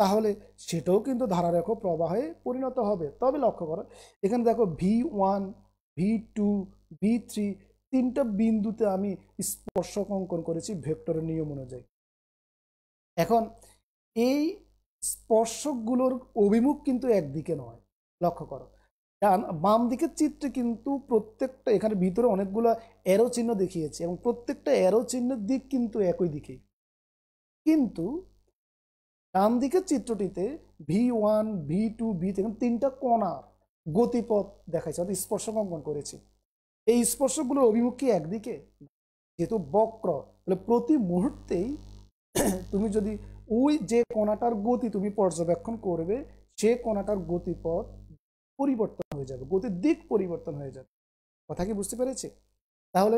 তাহলে সেটাও কিন্তু ধারারেখ প্রবাহে পরিণত হবে তবে লক্ষ্য করো এখানে দেখো V one V two V three তিনটা বিন্দুতে আমি স্পর্শক অঙ্কন করেছি ভেক্টরের নিয়ম অনুযায়ী এখন এই স্পর্শকগুলোর অভিমুখ কিন্তু একদিকে নয় লক্ষ্য করো ডান বাম দিকের চিত্রে কিন্তু প্রত্যেকটা এখানে ভিতরে অনেকগুলো অ্যারো চিহ্ন দেখিয়েছে এবং প্রত্যেকটা অ্যারো চিহ্নের দিক কিন্তু একই দিকেই কিন্তু ডান দিকের চিত্রটিতে V one V two V three তিনটা কণার গতিপথ দেখাইছে অর্থাৎ স্পর্শ অঙ্কন করেছি এই স্পর্শগুলো অভিমুখ কি একদিকে যেহেতু বক্র তাহলে প্রতি মুহূর্তেই তুমি যদি ওই যে কণাটার গতি তুমি পর্যবেক্ষণ করবে সে কণাটার গতিপথ পরিবর্তন হয়ে যাবে গতির দিক পরিবর্তন হয়ে যাবে কথা কি বুঝতে পেরেছি তাহলে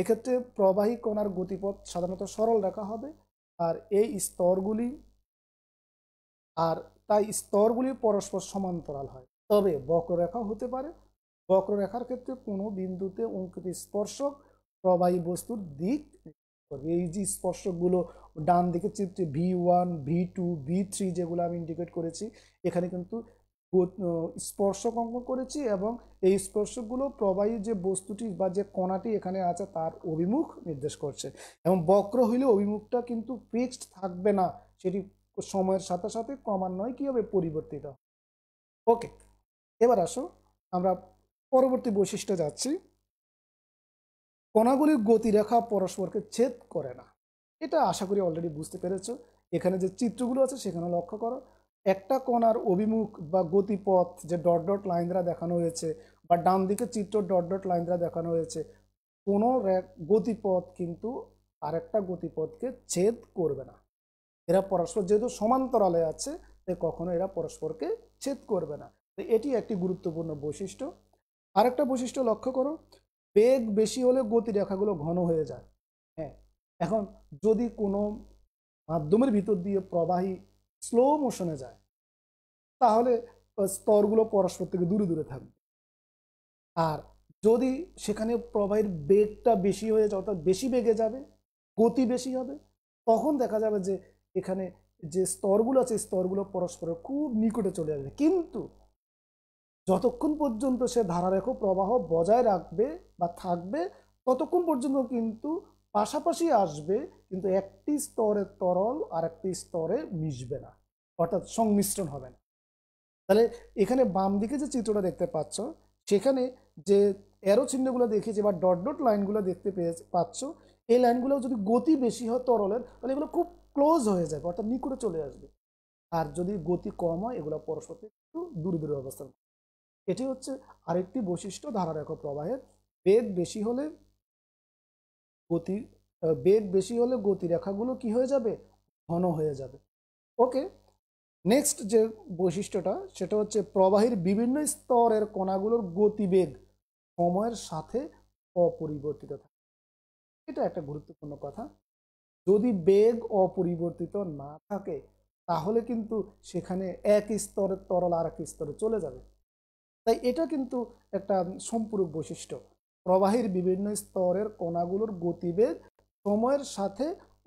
এক্ষেত্রে প্রবাহী কণার গতিপথ সাধারণত সরল রাখা হবে আর এই স্তরগুলি আর তাই স্তরগুলি পরস্পর সমান্তরাল হয় তবে বক্ররেখা হতে পারে বক্ররেখার ক্ষেত্রে কোনো বিন্দুতে অঙ্কিত স্পর্শক প্রবাহী বস্তুর দিক এই যে স্পর্শকগুলো ডান দিকে চিত্রে V one V two V three যেগুলো আমি ইন্ডিকেট করেছি এখানে কিন্তু স্পর্শ কঙ্কন করেছি এবং এই স্পর্শগুলো প্রবাহী যে বস্তুটি বা যে কণাটি এখানে আছে তার অভিমুখ নির্দেশ করছে এবং বক্র হইলে অভিমুখটা কিন্তু ফিক্সড থাকবে না সেটি সময়ের সাথে সাথে ক্রমান্বয়ে কী হবে পরিবর্তিত ওকে এবার আসো আমরা পরবর্তী বৈশিষ্ট্য যাচ্ছি কণাগুলির গতিরেখা পরস্পরকে ছেদ করে না এটা আশা করি অলরেডি বুঝতে পেরেছ এখানে যে চিত্রগুলো আছে সেখানে লক্ষ্য করো একটা কোণার অভিমুখ বা গতিপথ যে ডট ডট লাইন দ্বারা দেখানো হয়েছে বা ডান দিকে চিত্র ডট ডট লাইন দ্বারা দেখানো হয়েছে কোনো গতিপথ কিন্তু আরেকটা গতিপথকে ছেদ করবে না এরা পরস্পর যেহেতু সমান্তরালে আছে তাই কখনো এরা পরস্পরকে ছেদ করবে না তো এটি একটি গুরুত্বপূর্ণ বৈশিষ্ট্য আরেকটা বৈশিষ্ট্য লক্ষ্য করো বেগ বেশি হলে গতিরেখাগুলো ঘন হয়ে যায় হ্যাঁ এখন যদি কোনো মাধ্যমের ভিতর দিয়ে প্রবাহী স্লো মোশনে যায় তাহলে স্তরগুলো পরস্পর থেকে দূরে দূরে থাকবে আর যদি সেখানে প্রবাহের বেগটা বেশি হয়ে যায় অর্থাৎ বেশি বেগে যাবে গতি বেশি হবে তখন দেখা যাবে যে এখানে যে স্তরগুলো আছে স্তরগুলো পরস্পরের খুব নিকটে চলে আসবে কিন্তু যতক্ষণ পর্যন্ত সে ধারারেখ প্রবাহ বজায় রাখবে বা থাকবে ততক্ষণ পর্যন্ত কিন্তু পাশাপাশি আসবে কিন্তু একটি স্তরে তরল আর একটি স্তরে মিশবে না অর্থাৎ সংমিশ্রণ হবে না তাহলে এখানে বাম দিকে যে চিত্রটা দেখতে পাচ্ছ সেখানে যে অ্যারো চিহ্নগুলো দেখেছি বা ডট ডট লাইনগুলো দেখতে পেয়ে পাচ্ছ এই লাইনগুলো যদি গতি বেশি হয় তরলের তাহলে এগুলো খুব ক্লোজ হয়ে যাবে অর্থাৎ নিকটে চলে আসবে আর যদি গতি কম হয় এগুলো পরস্পর একটু দূরে দূরে অবস্থান এটি হচ্ছে আরেকটি বৈশিষ্ট্য ধারারেখ প্রবাহের বেগ বেশি হলে গতি বেগ বেশি হলে গতিরেখাগুলো কি হয়ে যাবে ঘন হয়ে যাবে ওকে নেক্সট যে বৈশিষ্ট্যটা সেটা হচ্ছে প্রবাহীর বিভিন্ন স্তরের কণাগুলোর গতিবেগ সময়ের সাথে অপরিবর্তিত থাকে এটা একটা গুরুত্বপূর্ণ কথা যদি বেগ অপরিবর্তিত না থাকে তাহলে কিন্তু সেখানে এক স্তরের তরল আর এক স্তরে চলে যাবে তাই এটা কিন্তু একটা সম্পূরক বৈশিষ্ট্য প্রবাহের বিভিন্ন স্তরের কণাগুলোর গতিবেগ সময়ের সাথে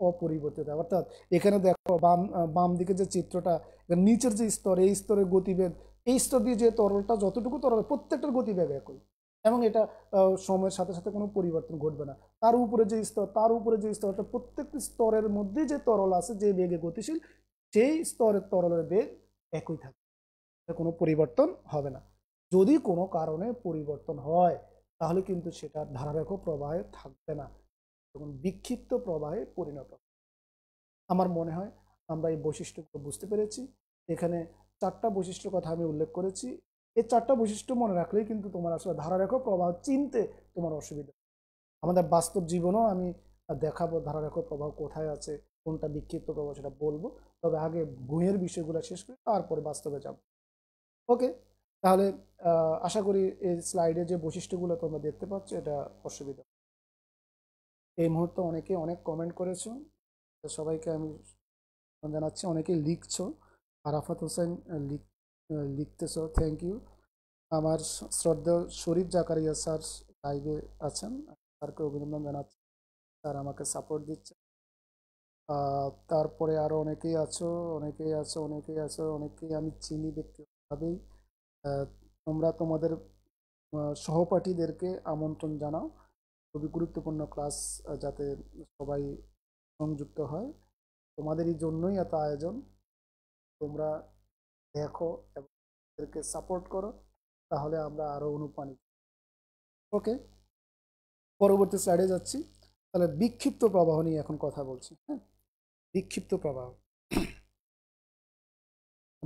অপরিবর্তিত অর্থাৎ এখানে দেখো বাম বাম দিকে যে চিত্রটা নিচের যে স্তর এই স্তরের গতিবেগ এই স্তর দিয়ে যে তরলটা যতটুকু তরল প্রত্যেকটার গতিবেগ একই এবং এটা সময়ের সাথে সাথে কোনো পরিবর্তন ঘটবে না তার উপরে যে স্তর তার উপরে যে স্তর অর্থাৎ প্রত্যেকটি স্তরের মধ্যে যে তরল আছে যে বেগে গতিশীল সেই স্তরের তরলের বেগ একই থাকে কোনো পরিবর্তন হবে না যদি কোনো কারণে পরিবর্তন হয় তাহলে কিন্তু সেটা ধারাবাহিক প্রবাহে থাকবে না এবং বিক্ষিপ্ত প্রবাহে পরিণত আমার মনে হয় আমরা এই বৈশিষ্ট্যগুলো বুঝতে পেরেছি এখানে চারটা বৈশিষ্ট্য কথা আমি উল্লেখ করেছি এই চারটা বৈশিষ্ট্য মনে রাখলেই কিন্তু তোমার আসলে ধারারেখ প্রবাহ চিনতে তোমার অসুবিধা আমাদের বাস্তব জীবনেও আমি দেখাবো ধারারেখ প্রবাহ কোথায় আছে কোনটা বিক্ষিপ্ত প্রবাহ সেটা বলবো তবে আগে বইয়ের বিষয়গুলো শেষ করে তারপরে বাস্তবে যাব ওকে তাহলে আশা করি এই স্লাইডে যে বৈশিষ্ট্যগুলো তোমরা দেখতে পাচ্ছ এটা অসুবিধা এই মুহূর্তে অনেকে অনেক কমেন্ট করেছো সবাইকে আমি জানাচ্ছি অনেকে লিখছো আরাফাত হোসেন লিখ লিখতেছ থ্যাংক ইউ আমার শ্রদ্ধা শরীফ জাকারিয়া স্যার লাইভে আছেন তারকে অভিনন্দন জানাচ্ছি স্যার আমাকে সাপোর্ট দিচ্ছে তারপরে আরও অনেকেই আছো অনেকেই আছো অনেকেই আছো অনেকেই আমি চিনি ব্যক্তিগতভাবেই তোমরা তোমাদের সহপাঠীদেরকে আমন্ত্রণ জানাও খুবই গুরুত্বপূর্ণ ক্লাস যাতে সবাই সংযুক্ত হয় তোমাদেরই জন্যই এত আয়োজন তোমরা দেখো এবং তাদেরকে সাপোর্ট করো তাহলে আমরা আরও অনুপ্রাণিত ওকে পরবর্তী স্লাইডে যাচ্ছি তাহলে বিক্ষিপ্ত প্রবাহ নিয়ে এখন কথা বলছি হ্যাঁ বিক্ষিপ্ত প্রবাহ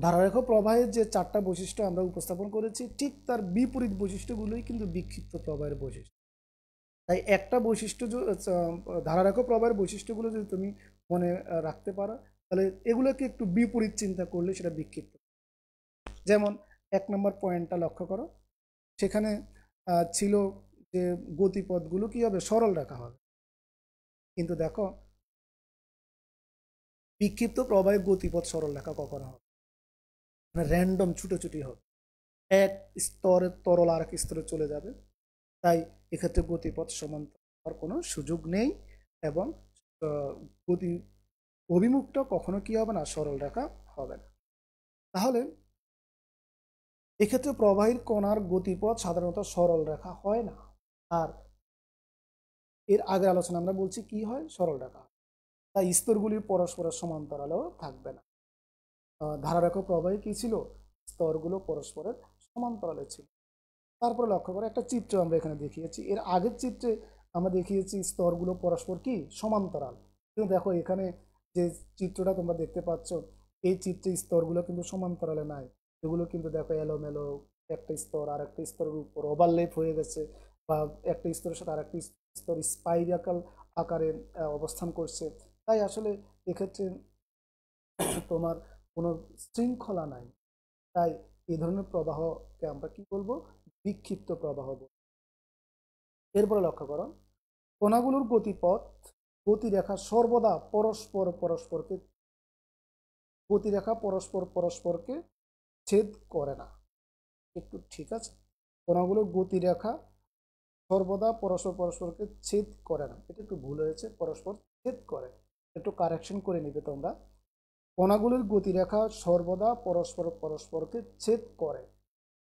ধারাবাহিক প্রবাহের যে চারটা বৈশিষ্ট্য আমরা উপস্থাপন করেছি ঠিক তার বিপরীত বৈশিষ্ট্যগুলোই কিন্তু বিক্ষিপ্ত প্রবাহের বৈশিষ্ট্য তাই একটা বৈশিষ্ট্য ধারাবাহিক প্রবাহের বৈশিষ্ট্যগুলো যদি তুমি মনে রাখতে পারো তাহলে এগুলোকে একটু বিপরীত চিন্তা করলে সেটা বিক্ষিপ্ত যেমন এক নম্বর পয়েন্টটা লক্ষ্য করো সেখানে ছিল যে গতিপথগুলো কী হবে সরল রাখা হবে কিন্তু দেখো বিক্ষিপ্ত প্রবাহে গতিপথ সরল রাখা কখনো হবে র্যান্ডম মানে ছুটোছুটি হবে এক স্তরের তরল আর এক স্তরে চলে যাবে তাই এক্ষেত্রে গতিপথ সমান্তরাল হওয়ার কোনো সুযোগ নেই এবং গতি অভিমুখটা কখনো কি হবে না সরল রেখা হবে না তাহলে এক্ষেত্রে প্রবাহীর কণার গতিপথ সাধারণত সরল রেখা হয় না আর এর আগের আলোচনা আমরা বলছি কি হয় সরল রেখা তাই স্তরগুলি পরস্পরের সমান্তরালেও থাকবে না ধারাবাহিক প্রবাহে কী ছিল স্তরগুলো পরস্পরের সমান্তরালে ছিল তারপরে লক্ষ্য করে একটা চিত্র আমরা এখানে দেখিয়েছি এর আগের চিত্রে আমরা দেখিয়েছি স্তরগুলো পরস্পর কি সমান্তরাল কিন্তু দেখো এখানে যে চিত্রটা তোমরা দেখতে পাচ্ছ এই চিত্রে স্তরগুলো কিন্তু সমান্তরালে নাই এগুলো কিন্তু দেখো এলোমেলো একটা স্তর আর একটা স্তরের উপর ওভারলেপ হয়ে গেছে বা একটা স্তরের সাথে আর একটা স্তর স্পাইরাকাল আকারে অবস্থান করছে তাই আসলে এক্ষেত্রে তোমার কোনো শৃঙ্খলা নাই তাই এ ধরনের প্রবাহকে আমরা কি বলবো বিক্ষিপ্ত প্রবাহ বলব এরপরে লক্ষ্য করো কোনাগুলোর গতিপথ গতিরেখা সর্বদা পরস্পর পরস্পরকে গতিরেখা পরস্পর পরস্পরকে ছেদ করে না একটু ঠিক আছে কোনাগুলোর গতিরেখা সর্বদা পরস্পর পরস্পরকে ছেদ করে না এটা একটু ভুল হয়েছে পরস্পর ছেদ করে একটু কারেকশন করে নিবে তোমরা কণাগুলির গতিরেখা সর্বদা পরস্পর পরস্পরকে ছেদ করে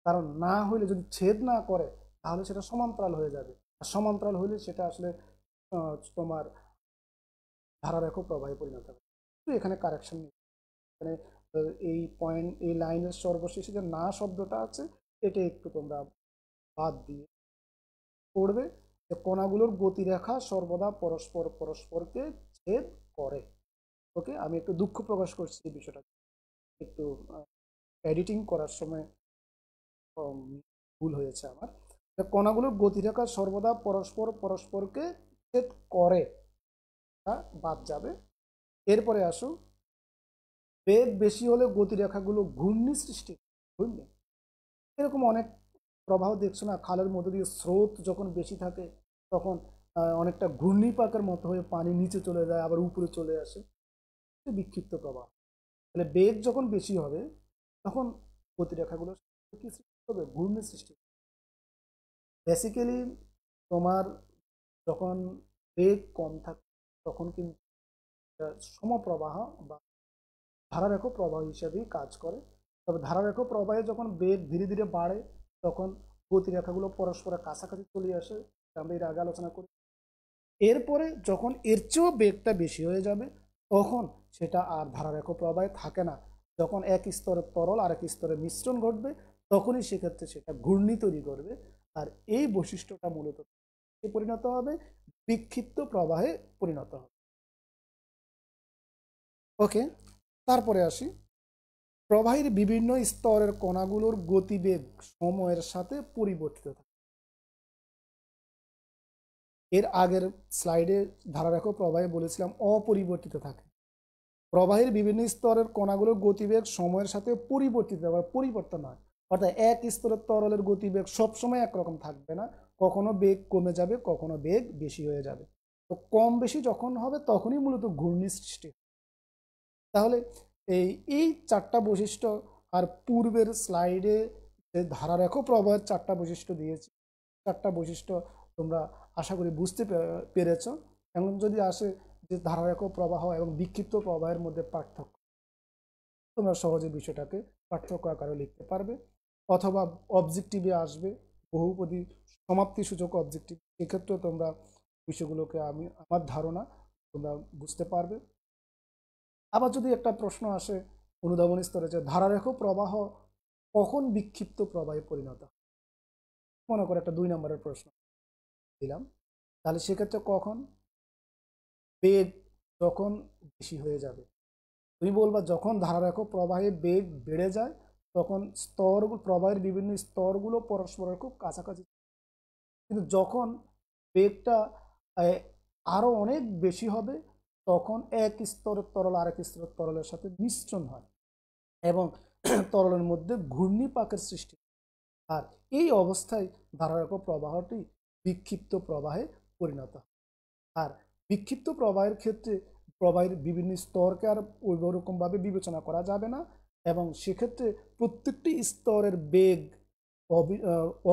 কারণ না হইলে যদি ছেদ না করে তাহলে সেটা সমান্তরাল হয়ে যাবে আর সমান্তরাল হইলে সেটা আসলে তোমার ধারারেখ প্রবাহে পরিণত হবে এখানে কারেকশন এখানে এই পয়েন্ট এই লাইনের সর্বশেষে যে না শব্দটা আছে এটা একটু তোমরা বাদ দিয়ে পড়বে যে কণাগুলোর গতিরেখা সর্বদা পরস্পর পরস্পরকে ছেদ করে ওকে আমি একটু দুঃখ প্রকাশ করছি এই বিষয়টা একটু এডিটিং করার সময় ভুল হয়েছে আমার কণাগুলোর গতি থাকা সর্বদা পরস্পর পরস্পরকে ছেদ করে বাদ যাবে এরপরে আসুন বেগ বেশি হলে গতিরেখাগুলো ঘূর্ণি সৃষ্টি ঘূর্ণি এরকম অনেক প্রভাব দেখছো না খালের মধ্যে দিয়ে স্রোত যখন বেশি থাকে তখন অনেকটা ঘূর্ণিপাকের মতো হয়ে পানি নিচে চলে যায় আবার উপরে চলে আসে বিক্ষিপ্ত প্রবাহ তাহলে মানে বেগ যখন বেশি হবে তখন গতিরেখাগুলো কি সৃষ্টি হবে ঘূর্ণি সৃষ্টি বেসিক্যালি তোমার যখন বেগ কম থাকে তখন কিন্তু সমপ্রবাহ বা ধারারেখ প্রবাহ হিসাবেই কাজ করে তবে ধারারেখ প্রবাহে যখন বেগ ধীরে ধীরে বাড়ে তখন গতিরেখাগুলো পরস্পরের কাছাকাছি চলে আসে আমরা এর আগে আলোচনা করি এরপরে যখন এর চেয়েও বেগটা বেশি হয়ে যাবে তখন সেটা আর ধারারেখ প্রবাহে থাকে না যখন এক স্তরের তরল আর এক স্তরের মিশ্রণ ঘটবে তখনই সেক্ষেত্রে সেটা ঘূর্ণি তৈরি করবে আর এই বৈশিষ্ট্যটা মূলত পরিণত হবে বিক্ষিপ্ত প্রবাহে পরিণত হবে ওকে তারপরে আসি প্রবাহের বিভিন্ন স্তরের কণাগুলোর গতিবেগ সময়ের সাথে পরিবর্তিত থাকে এর আগের স্লাইডে ধারাবাহিক প্রবাহে বলেছিলাম অপরিবর্তিত থাকে প্রবাহের বিভিন্ন স্তরের কণাগুলোর গতিবেগ সময়ের সাথে পরিবর্তিত বা পরিবর্তন হয় অর্থাৎ এক স্তরের তরলের গতিবেগ সবসময় একরকম থাকবে না কখনো বেগ কমে যাবে কখনো বেগ বেশি হয়ে যাবে তো কম বেশি যখন হবে তখনই মূলত ঘূর্ণি সৃষ্টি তাহলে এই এই চারটা বৈশিষ্ট্য আর পূর্বের স্লাইডে ধারা ধারারেখ প্রবাহের চারটা বৈশিষ্ট্য দিয়েছি চারটা বৈশিষ্ট্য তোমরা আশা করি বুঝতে পেরেছ এমন যদি আসে যে ধারাবাহিক প্রবাহ এবং বিক্ষিপ্ত প্রবাহের মধ্যে পার্থক্য তোমরা সহজে বিষয়টাকে পার্থক্য আকারে লিখতে পারবে অথবা অবজেক্টিভে আসবে বহুপদী সমাপ্তিসূচক অবজেক্টিভ সেক্ষেত্রেও তোমরা বিষয়গুলোকে আমি আমার ধারণা তোমরা বুঝতে পারবে আবার যদি একটা প্রশ্ন আসে অনুধাবন স্তরে যে ধারারেখ প্রবাহ কখন বিক্ষিপ্ত প্রবাহে পরিণত মনে করে একটা দুই নম্বরের প্রশ্ন দিলাম তাহলে সেক্ষেত্রে কখন বেগ যখন বেশি হয়ে যাবে তুমি বলবা যখন ধারাবাহিক প্রবাহে বেগ বেড়ে যায় তখন স্তরগুলো প্রবাহের বিভিন্ন স্তরগুলো পরস্পরের খুব কাছাকাছি কিন্তু যখন বেগটা আরও অনেক বেশি হবে তখন এক স্তরের তরল আরেক স্তরের তরলের সাথে মিশ্রণ হয় এবং তরলের মধ্যে ঘূর্ণিপাকের সৃষ্টি আর এই অবস্থায় ধারাবাহিক প্রবাহটি বিক্ষিপ্ত প্রবাহে পরিণত আর বিক্ষিপ্ত প্রবাহের ক্ষেত্রে প্রবাহের বিভিন্ন স্তরকে আর রকমভাবে বিবেচনা করা যাবে না এবং সেক্ষেত্রে প্রত্যেকটি স্তরের বেগ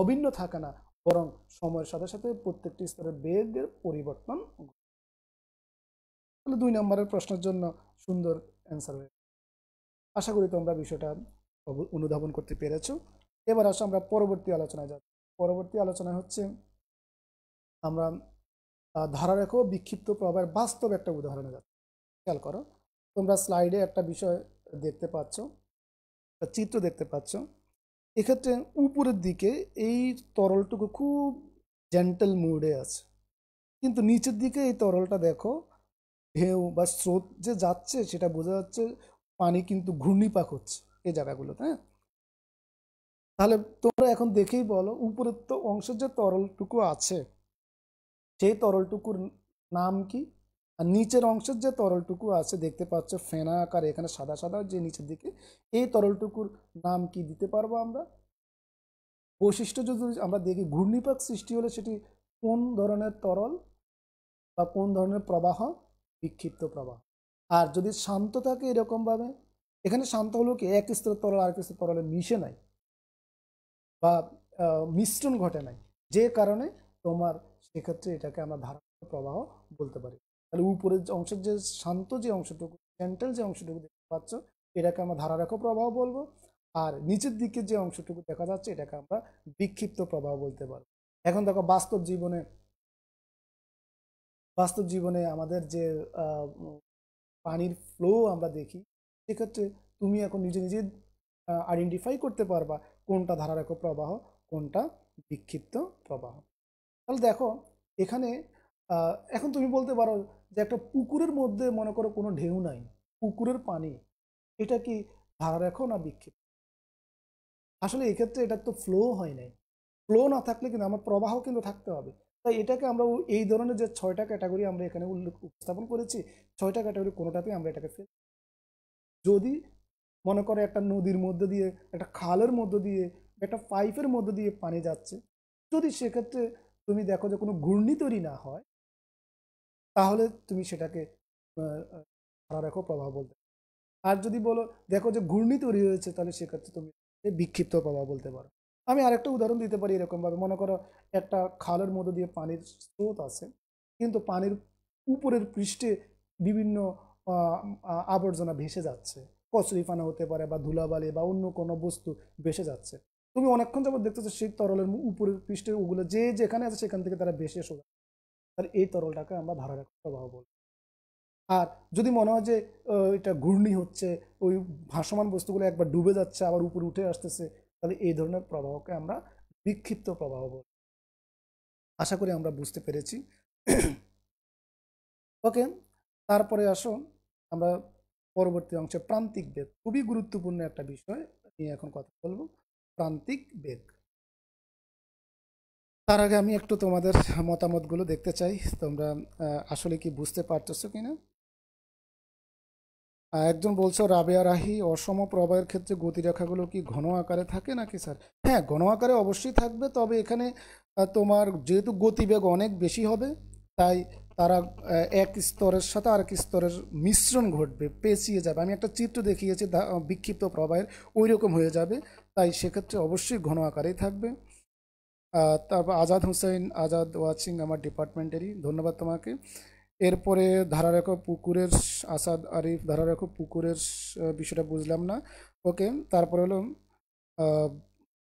অভিন্ন থাকে না বরং সময়ের সাথে সাথে প্রত্যেকটি স্তরের বেগের পরিবর্তন তাহলে দুই নম্বরের প্রশ্নের জন্য সুন্দর অ্যান্সার হয়ে আশা করি তোমরা বিষয়টা অনুধাবন করতে পেরেছ এবার আসো আমরা পরবর্তী আলোচনায় যাব পরবর্তী আলোচনা হচ্ছে আমরা ধারা রেখো বিক্ষিপ্ত প্রবাহের বাস্তব একটা উদাহরণে যাচ্ছি খেয়াল করো তোমরা স্লাইডে একটা বিষয় দেখতে পাচ্ছ চিত্র দেখতে পাচ্ছ এক্ষেত্রে উপরের দিকে এই তরলটুকু খুব জেন্টেল মুডে আছে কিন্তু নিচের দিকে এই তরলটা দেখো ঢেউ বা স্রোত যে যাচ্ছে সেটা বোঝা যাচ্ছে পানি কিন্তু ঘূর্ণিপাক হচ্ছে এই জায়গাগুলোতে হ্যাঁ তাহলে তোমরা এখন দেখেই বলো উপরের তো অংশের যে তরলটুকু আছে সেই তরলটুকুর নাম কি আর নিচের অংশের যে তরলটুকু আছে দেখতে পাচ্ছ ফেনা আকার এখানে সাদা সাদা যে নিচের দিকে এই তরলটুকুর নাম কি দিতে পারবো আমরা বৈশিষ্ট্য যদি আমরা দেখি ঘূর্ণিপাক সৃষ্টি হলে সেটি কোন ধরনের তরল বা কোন ধরনের প্রবাহ বিক্ষিপ্ত প্রবাহ আর যদি শান্ত থাকে এরকমভাবে এখানে শান্ত হলো কি এক স্তর তরল আর এক স্তর তরলে মিশে নাই বা মিশ্রণ ঘটে নাই যে কারণে তোমার সেক্ষেত্রে এটাকে আমরা ধারালো প্রবাহ বলতে পারি তাহলে উপরের অংশের যে শান্ত যে অংশটুকু সেন্ট্রাল যে অংশটুকু দেখতে পাচ্ছ এটাকে আমরা ধারারেখ প্রবাহ বলবো আর নিচের দিকে যে অংশটুকু দেখা যাচ্ছে এটাকে আমরা বিক্ষিপ্ত প্রবাহ বলতে পারবো এখন দেখো বাস্তব জীবনে বাস্তব জীবনে আমাদের যে পানির ফ্লো আমরা দেখি সেক্ষেত্রে তুমি এখন নিজে নিজে আইডেন্টিফাই করতে পারবা কোনটা ধারারেখ প্রবাহ কোনটা বিক্ষিপ্ত প্রবাহ তাহলে দেখো এখানে এখন তুমি বলতে পারো যে একটা পুকুরের মধ্যে মনে করো কোনো ঢেউ নাই পুকুরের পানি এটা কি ধারা রাখো না বিক্ষেপ আসলে এক্ষেত্রে এটা তো ফ্লো হয় নাই ফ্লো না থাকলে কিন্তু আমার প্রবাহ কিন্তু থাকতে হবে তাই এটাকে আমরা এই ধরনের যে ছয়টা ক্যাটাগরি আমরা এখানে উল্লেখ উপস্থাপন করেছি ছয়টা ক্যাটাগরি কোনোটাতেই আমরা এটাকে ফেল যদি মনে করো একটা নদীর মধ্যে দিয়ে একটা খালের মধ্যে দিয়ে একটা পাইপের মধ্যে দিয়ে পানি যাচ্ছে যদি সেক্ষেত্রে তুমি দেখো যে কোনো ঘূর্ণি তৈরি না হয় তাহলে তুমি সেটাকে খারাপ রাখো প্রবাহ বলতে আর যদি বলো দেখো যে ঘূর্ণি তৈরি হয়েছে তাহলে সেক্ষেত্রে তুমি বিক্ষিপ্ত প্রবাহ বলতে পারো আমি আরেকটা উদাহরণ দিতে পারি এরকমভাবে মনে করো একটা খালের মধ্যে দিয়ে পানির স্রোত আছে কিন্তু পানির উপরের পৃষ্ঠে বিভিন্ন আবর্জনা ভেসে যাচ্ছে কচুরিফানা হতে পারে বা ধুলাবালি বা অন্য কোনো বস্তু ভেসে যাচ্ছে তুমি অনেকক্ষণ যাবত দেখতেছো সেই তরলের উপরের পৃষ্ঠে ওগুলো যে যেখানে আছে সেখান থেকে তারা বেশি সোজা তাহলে এই তরলটাকে আমরা ধারারেখা প্রবাহ বলি আর যদি মনে হয় যে এটা ঘূর্ণি হচ্ছে ওই ভাসমান বস্তুগুলো একবার ডুবে যাচ্ছে আবার উপরে উঠে আসতেছে তাহলে এই ধরনের প্রবাহকে আমরা বিক্ষিপ্ত প্রবাহ বলি আশা করি আমরা বুঝতে পেরেছি ওকে তারপরে আসো আমরা পরবর্তী অংশে প্রান্তিক বেদ খুবই গুরুত্বপূর্ণ একটা বিষয় নিয়ে এখন কথা বলবো প্রান্তিক বেগ তার আগে আমি একটু তোমাদের মতামতগুলো দেখতে চাই তোমরা আসলে কি বুঝতে পারতেছো কি না একজন বলছো রাবেয়া রাহি অসম প্রবাহের ক্ষেত্রে গতিরেখাগুলো কি ঘন আকারে থাকে নাকি স্যার হ্যাঁ ঘন আকারে অবশ্যই থাকবে তবে এখানে তোমার যেহেতু গতিবেগ অনেক বেশি হবে তাই তারা এক স্তরের সাথে আরেক স্তরের মিশ্রণ ঘটবে পেঁচিয়ে যাবে আমি একটা চিত্র দেখিয়েছি বিক্ষিপ্ত প্রবাহের ওই রকম হয়ে যাবে তাই সেক্ষেত্রে অবশ্যই ঘন আকারেই থাকবে তারপর আজাদ হোসেন আজাদ ওয়াচিং আমার ডিপার্টমেন্টেরই ধন্যবাদ তোমাকে এরপরে ধারারেখ পুকুরের আসাদ আরিফ ধারারেখ পুকুরের বিষয়টা বুঝলাম না ওকে তারপর হলো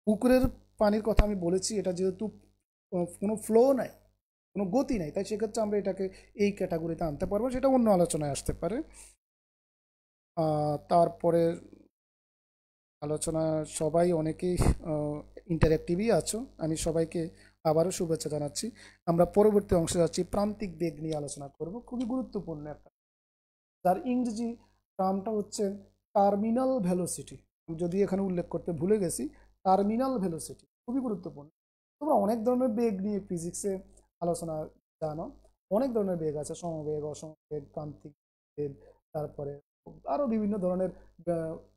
পুকুরের পানির কথা আমি বলেছি এটা যেহেতু কোনো ফ্লো নাই কোনো গতি নাই তাই সেক্ষেত্রে আমরা এটাকে এই ক্যাটাগরিতে আনতে পারবো সেটা অন্য আলোচনায় আসতে পারে তারপরে আলোচনা সবাই অনেকেই ইন্টারেক্টিভই আছো আমি সবাইকে আবারও শুভেচ্ছা জানাচ্ছি আমরা পরবর্তী অংশে যাচ্ছি প্রান্তিক বেগ নিয়ে আলোচনা করব খুবই গুরুত্বপূর্ণ একটা যার ইংরেজি টার্মটা হচ্ছে টার্মিনাল ভ্যালোসিটি যদি এখানে উল্লেখ করতে ভুলে গেছি টার্মিনাল ভ্যালোসিটি খুবই গুরুত্বপূর্ণ তোমরা অনেক ধরনের বেগ নিয়ে ফিজিক্সে আলোচনা জানো অনেক ধরনের বেগ আছে সমবেগ অসমবেগ প্রান্তিক বেগ তারপরে আরও বিভিন্ন ধরনের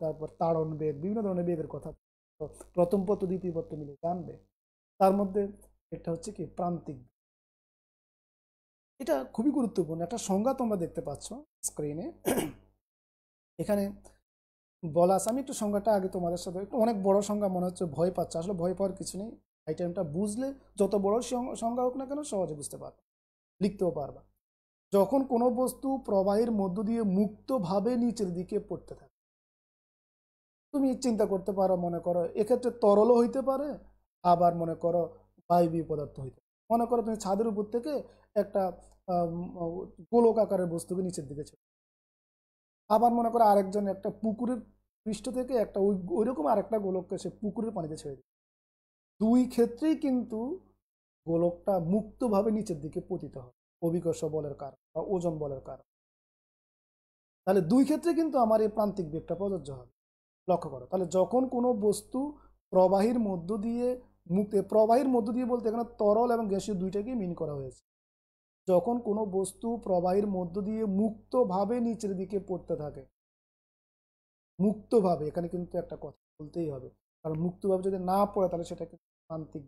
তারপর তাড়ন বেগ বিভিন্ন ধরনের বেগের কথা প্রথম পত্র দ্বিতীয় পত্র মিলে জানবে তার মধ্যে একটা হচ্ছে কি প্রান্তিক এটা খুবই গুরুত্বপূর্ণ একটা সংজ্ঞা তোমরা দেখতে পাচ্ছ স্ক্রিনে এখানে বলা আছে আমি একটু সংজ্ঞাটা আগে তোমাদের সাথে একটু অনেক বড় সংজ্ঞা মনে হচ্ছে ভয় পাচ্ছে আসলে ভয় পাওয়ার কিছু নেই আইটেমটা বুঝলে যত বড় সংজ্ঞা হোক না কেন সহজে বুঝতে পারবে লিখতেও পারবা যখন কোনো বস্তু প্রবাহের মধ্য দিয়ে মুক্তভাবে নিচের দিকে পড়তে থাকে তুমি চিন্তা করতে পারো মনে করো এক্ষেত্রে তরলও হইতে পারে আবার মনে করো বায়বীয় পদার্থ হইতে পারে মনে করো তুমি ছাদের উপর থেকে একটা গোলক আকারের বস্তুকে নিচের দিকে ছেড়ে আবার মনে করো আরেকজন একটা পুকুরের পৃষ্ঠ থেকে একটা ওই ওইরকম আরেকটা গোলককে সে পুকুরের পানিতে ছেড়ে দুই ক্ষেত্রেই কিন্তু গোলকটা মুক্তভাবে নিচের দিকে পতিত হবে অভিকর্ষ বলের কারণ বা ওজন বলের কারণ তাহলে দুই ক্ষেত্রে কিন্তু আমার এই প্রান্তিক বেগটা প্রযোজ্য হবে লক্ষ্য করো তাহলে যখন কোনো বস্তু প্রবাহীর মধ্য দিয়ে মুক্ত প্রবাহীর মধ্য দিয়ে বলতে এখানে তরল এবং গ্যাসীয় দুইটাকেই মিন করা হয়েছে যখন কোনো বস্তু প্রবাহীর মধ্য দিয়ে মুক্তভাবে নিচের দিকে পড়তে থাকে মুক্তভাবে এখানে কিন্তু একটা কথা বলতেই হবে কারণ মুক্তভাবে যদি না পড়ে তাহলে সেটা প্রান্তিক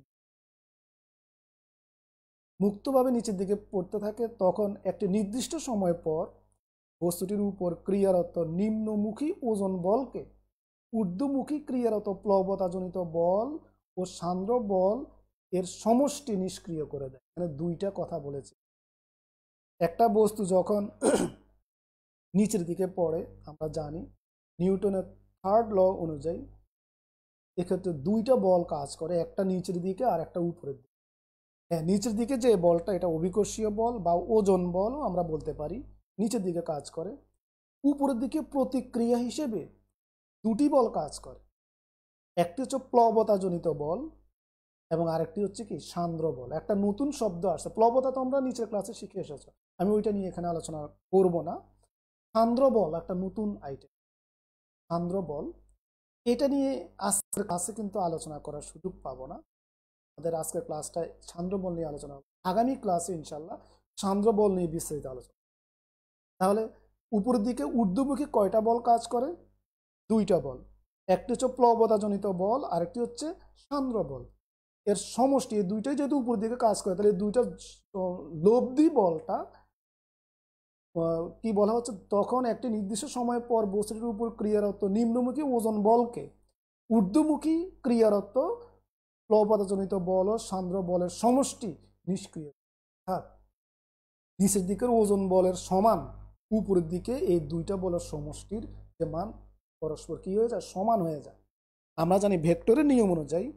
মুক্তভাবে নিচের দিকে পড়তে থাকে তখন একটি নির্দিষ্ট সময় পর বস্তুটির উপর ক্রিয়ারত নিম্নমুখী ওজন বলকে ঊর্ধ্বমুখী ক্রিয়ারত প্লবতাজনিত বল ও সান্দ্র বল এর সমষ্টি নিষ্ক্রিয় করে দেয় এখানে দুইটা কথা বলেছে একটা বস্তু যখন নিচের দিকে পড়ে আমরা জানি নিউটনের থার্ড ল অনুযায়ী এক্ষেত্রে দুইটা বল কাজ করে একটা নিচের দিকে আর একটা উপরের দিকে হ্যাঁ নিচের দিকে যে বলটা এটা অভিকর্ষীয় বল বা ওজন বলও আমরা বলতে পারি নিচের দিকে কাজ করে উপরের দিকে প্রতিক্রিয়া হিসেবে দুটি বল কাজ করে একটি হচ্ছে প্লবতাজনিত বল এবং আরেকটি হচ্ছে কি সান্দ্র বল একটা নতুন শব্দ আসছে প্লবতা তো আমরা নিচের ক্লাসে শিখে এসেছ আমি ওইটা নিয়ে এখানে আলোচনা করব না সান্দ্র বল একটা নতুন আইটেম সান্দ্র বল এটা নিয়ে আজকের ক্লাসে কিন্তু আলোচনা করার সুযোগ পাবো না আমাদের আজকের ক্লাসটায় ছান্দ্রবল নিয়ে আলোচনা হবে আগামী ক্লাসে ইনশাল্লাহ ছান্দ্রবল নিয়ে বিস্তারিত আলোচনা তাহলে উপরের দিকে ঊর্ধ্বমুখী কয়টা বল কাজ করে দুইটা বল একটি হচ্ছে প্লবতাজনিত বল আরেকটি হচ্ছে সান্দ্র বল এর সমষ্টি দুইটাই যেহেতু উপর দিকে কাজ করে তাহলে দুইটা লব্ধি বলটা কি বলা হচ্ছে তখন একটি নির্দিষ্ট সময় পর বস্তুটির উপর ক্রিয়ারত নিম্নমুখী ওজন বলকে ঊর্ধ্বমুখী ক্রিয়ারত প্লবতাজনিত বল ও সান্দ্র বলের সমষ্টি নিষ্ক্রিয় অর্থাৎ নিচের দিকের ওজন বলের সমান উপরের দিকে এই দুইটা বলের সমষ্টির যে মান পরস্পর কী হয়ে যায় সমান হয়ে যায় আমরা জানি ভেক্টরের নিয়ম অনুযায়ী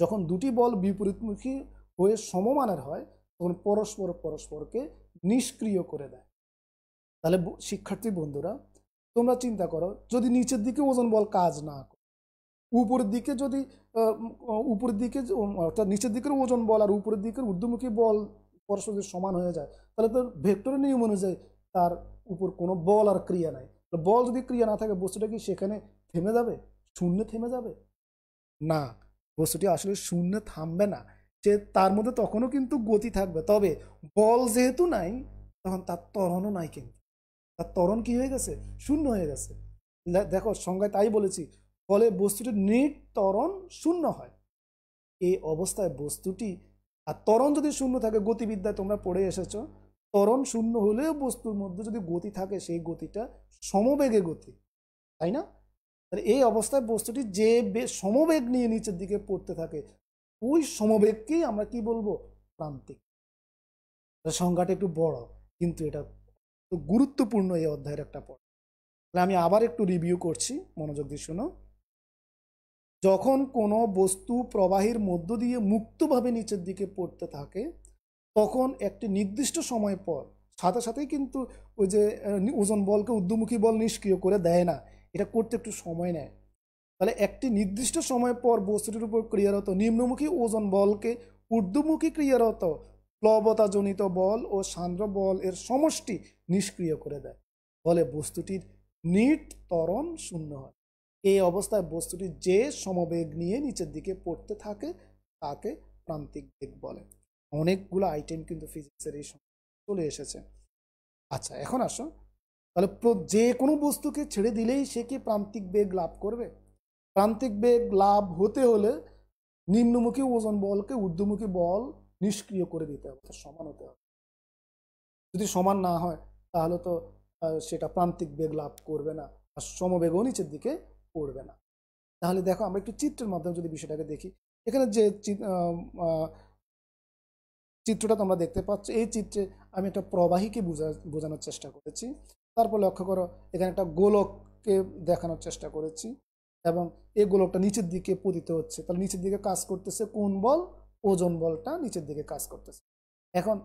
যখন দুটি বল বিপরীতমুখী হয়ে সমমানের হয় তখন পরস্পর পরস্পরকে নিষ্ক্রিয় করে দেয় তাহলে শিক্ষার্থী বন্ধুরা তোমরা চিন্তা করো যদি নিচের দিকে ওজন বল কাজ না করে উপরের দিকে যদি উপরের দিকে অর্থাৎ নিচের দিকের ওজন বল আর উপরের দিকের ঊর্ধ্বমুখী বল পরস্পর সমান হয়ে যায় তাহলে তোর ভেক্টরের নিয়ম অনুযায়ী তার উপর কোনো বল আর ক্রিয়া নাই বল যদি ক্রিয়া না থাকে বস্তুটা কি সেখানে থেমে যাবে শূন্য থেমে যাবে না বস্তুটি আসলে শূন্য থামবে না সে তার মধ্যে তখনও কিন্তু গতি থাকবে তবে বল যেহেতু নাই তখন তার তরণও নাই কিন্তু তার ত্বরণ কি হয়ে গেছে শূন্য হয়ে গেছে দেখো সংজ্ঞায় তাই বলেছি ফলে বস্তুটির তরণ শূন্য হয় এই অবস্থায় বস্তুটি আর ত্বরণ যদি শূন্য থাকে গতিবিদ্যায় তোমরা পড়ে এসেছ তরণ শূন্য হলেও বস্তুর মধ্যে যদি গতি থাকে সেই গতিটা সমবেগে গতি তাই না তাহলে এই অবস্থায় বস্তুটি যে সমবেগ নিয়ে নিচের দিকে পড়তে থাকে ওই সমবেগকেই আমরা কি বলবো প্রান্তিক সংজ্ঞাটা একটু বড় কিন্তু এটা তো গুরুত্বপূর্ণ এই অধ্যায়ের একটা পথ তাহলে আমি আবার একটু রিভিউ করছি মনোযোগ দিয়ে শুনো যখন কোনো বস্তু প্রবাহের মধ্য দিয়ে মুক্তভাবে নিচের দিকে পড়তে থাকে তখন একটি নির্দিষ্ট সময় পর সাথে সাথেই কিন্তু ওই যে ওজন বলকে ঊর্ধ্বমুখী বল নিষ্ক্রিয় করে দেয় না এটা করতে একটু সময় নেয় তাহলে একটি নির্দিষ্ট সময় পর বস্তুটির উপর ক্রিয়ারত নিম্নমুখী ওজন বলকে ঊর্ধ্বমুখী ক্রিয়ারত প্লবতাজনিত বল ও সান্দ্র বল এর সমষ্টি নিষ্ক্রিয় করে দেয় ফলে বস্তুটির নিট তরণ শূন্য হয় এই অবস্থায় বস্তুটি যে সমবেগ নিয়ে নিচের দিকে পড়তে থাকে তাকে প্রান্তিক বেগ বলে অনেকগুলো আইটেম কিন্তু ফিজিক্সের এই চলে এসেছে আচ্ছা এখন আসো তাহলে যে কোনো বস্তুকে ছেড়ে দিলেই সে কি প্রান্তিক বেগ লাভ করবে প্রান্তিক বেগ লাভ হতে হলে নিম্নমুখী ওজন বলকে ঊর্ধ্বমুখী বল নিষ্ক্রিয় করে দিতে হবে সমান হতে হবে যদি সমান না হয় তাহলে তো সেটা প্রান্তিক বেগ লাভ করবে না আর সমবেগও নিচের দিকে পড়বে না তাহলে দেখো আমরা একটু চিত্রের মাধ্যমে যদি বিষয়টাকে দেখি এখানে যে চিত্রটা তোমরা দেখতে পাচ্ছ এই চিত্রে আমি একটা প্রবাহীকে বোঝা বোঝানোর চেষ্টা করেছি তারপর লক্ষ্য করো এখানে একটা গোলককে দেখানোর চেষ্টা করেছি এবং এই গোলকটা নিচের দিকে পতিত হচ্ছে তাহলে নিচের দিকে কাজ করতেছে কোন বল ওজন বলটা নিচের দিকে কাজ করতেছে এখন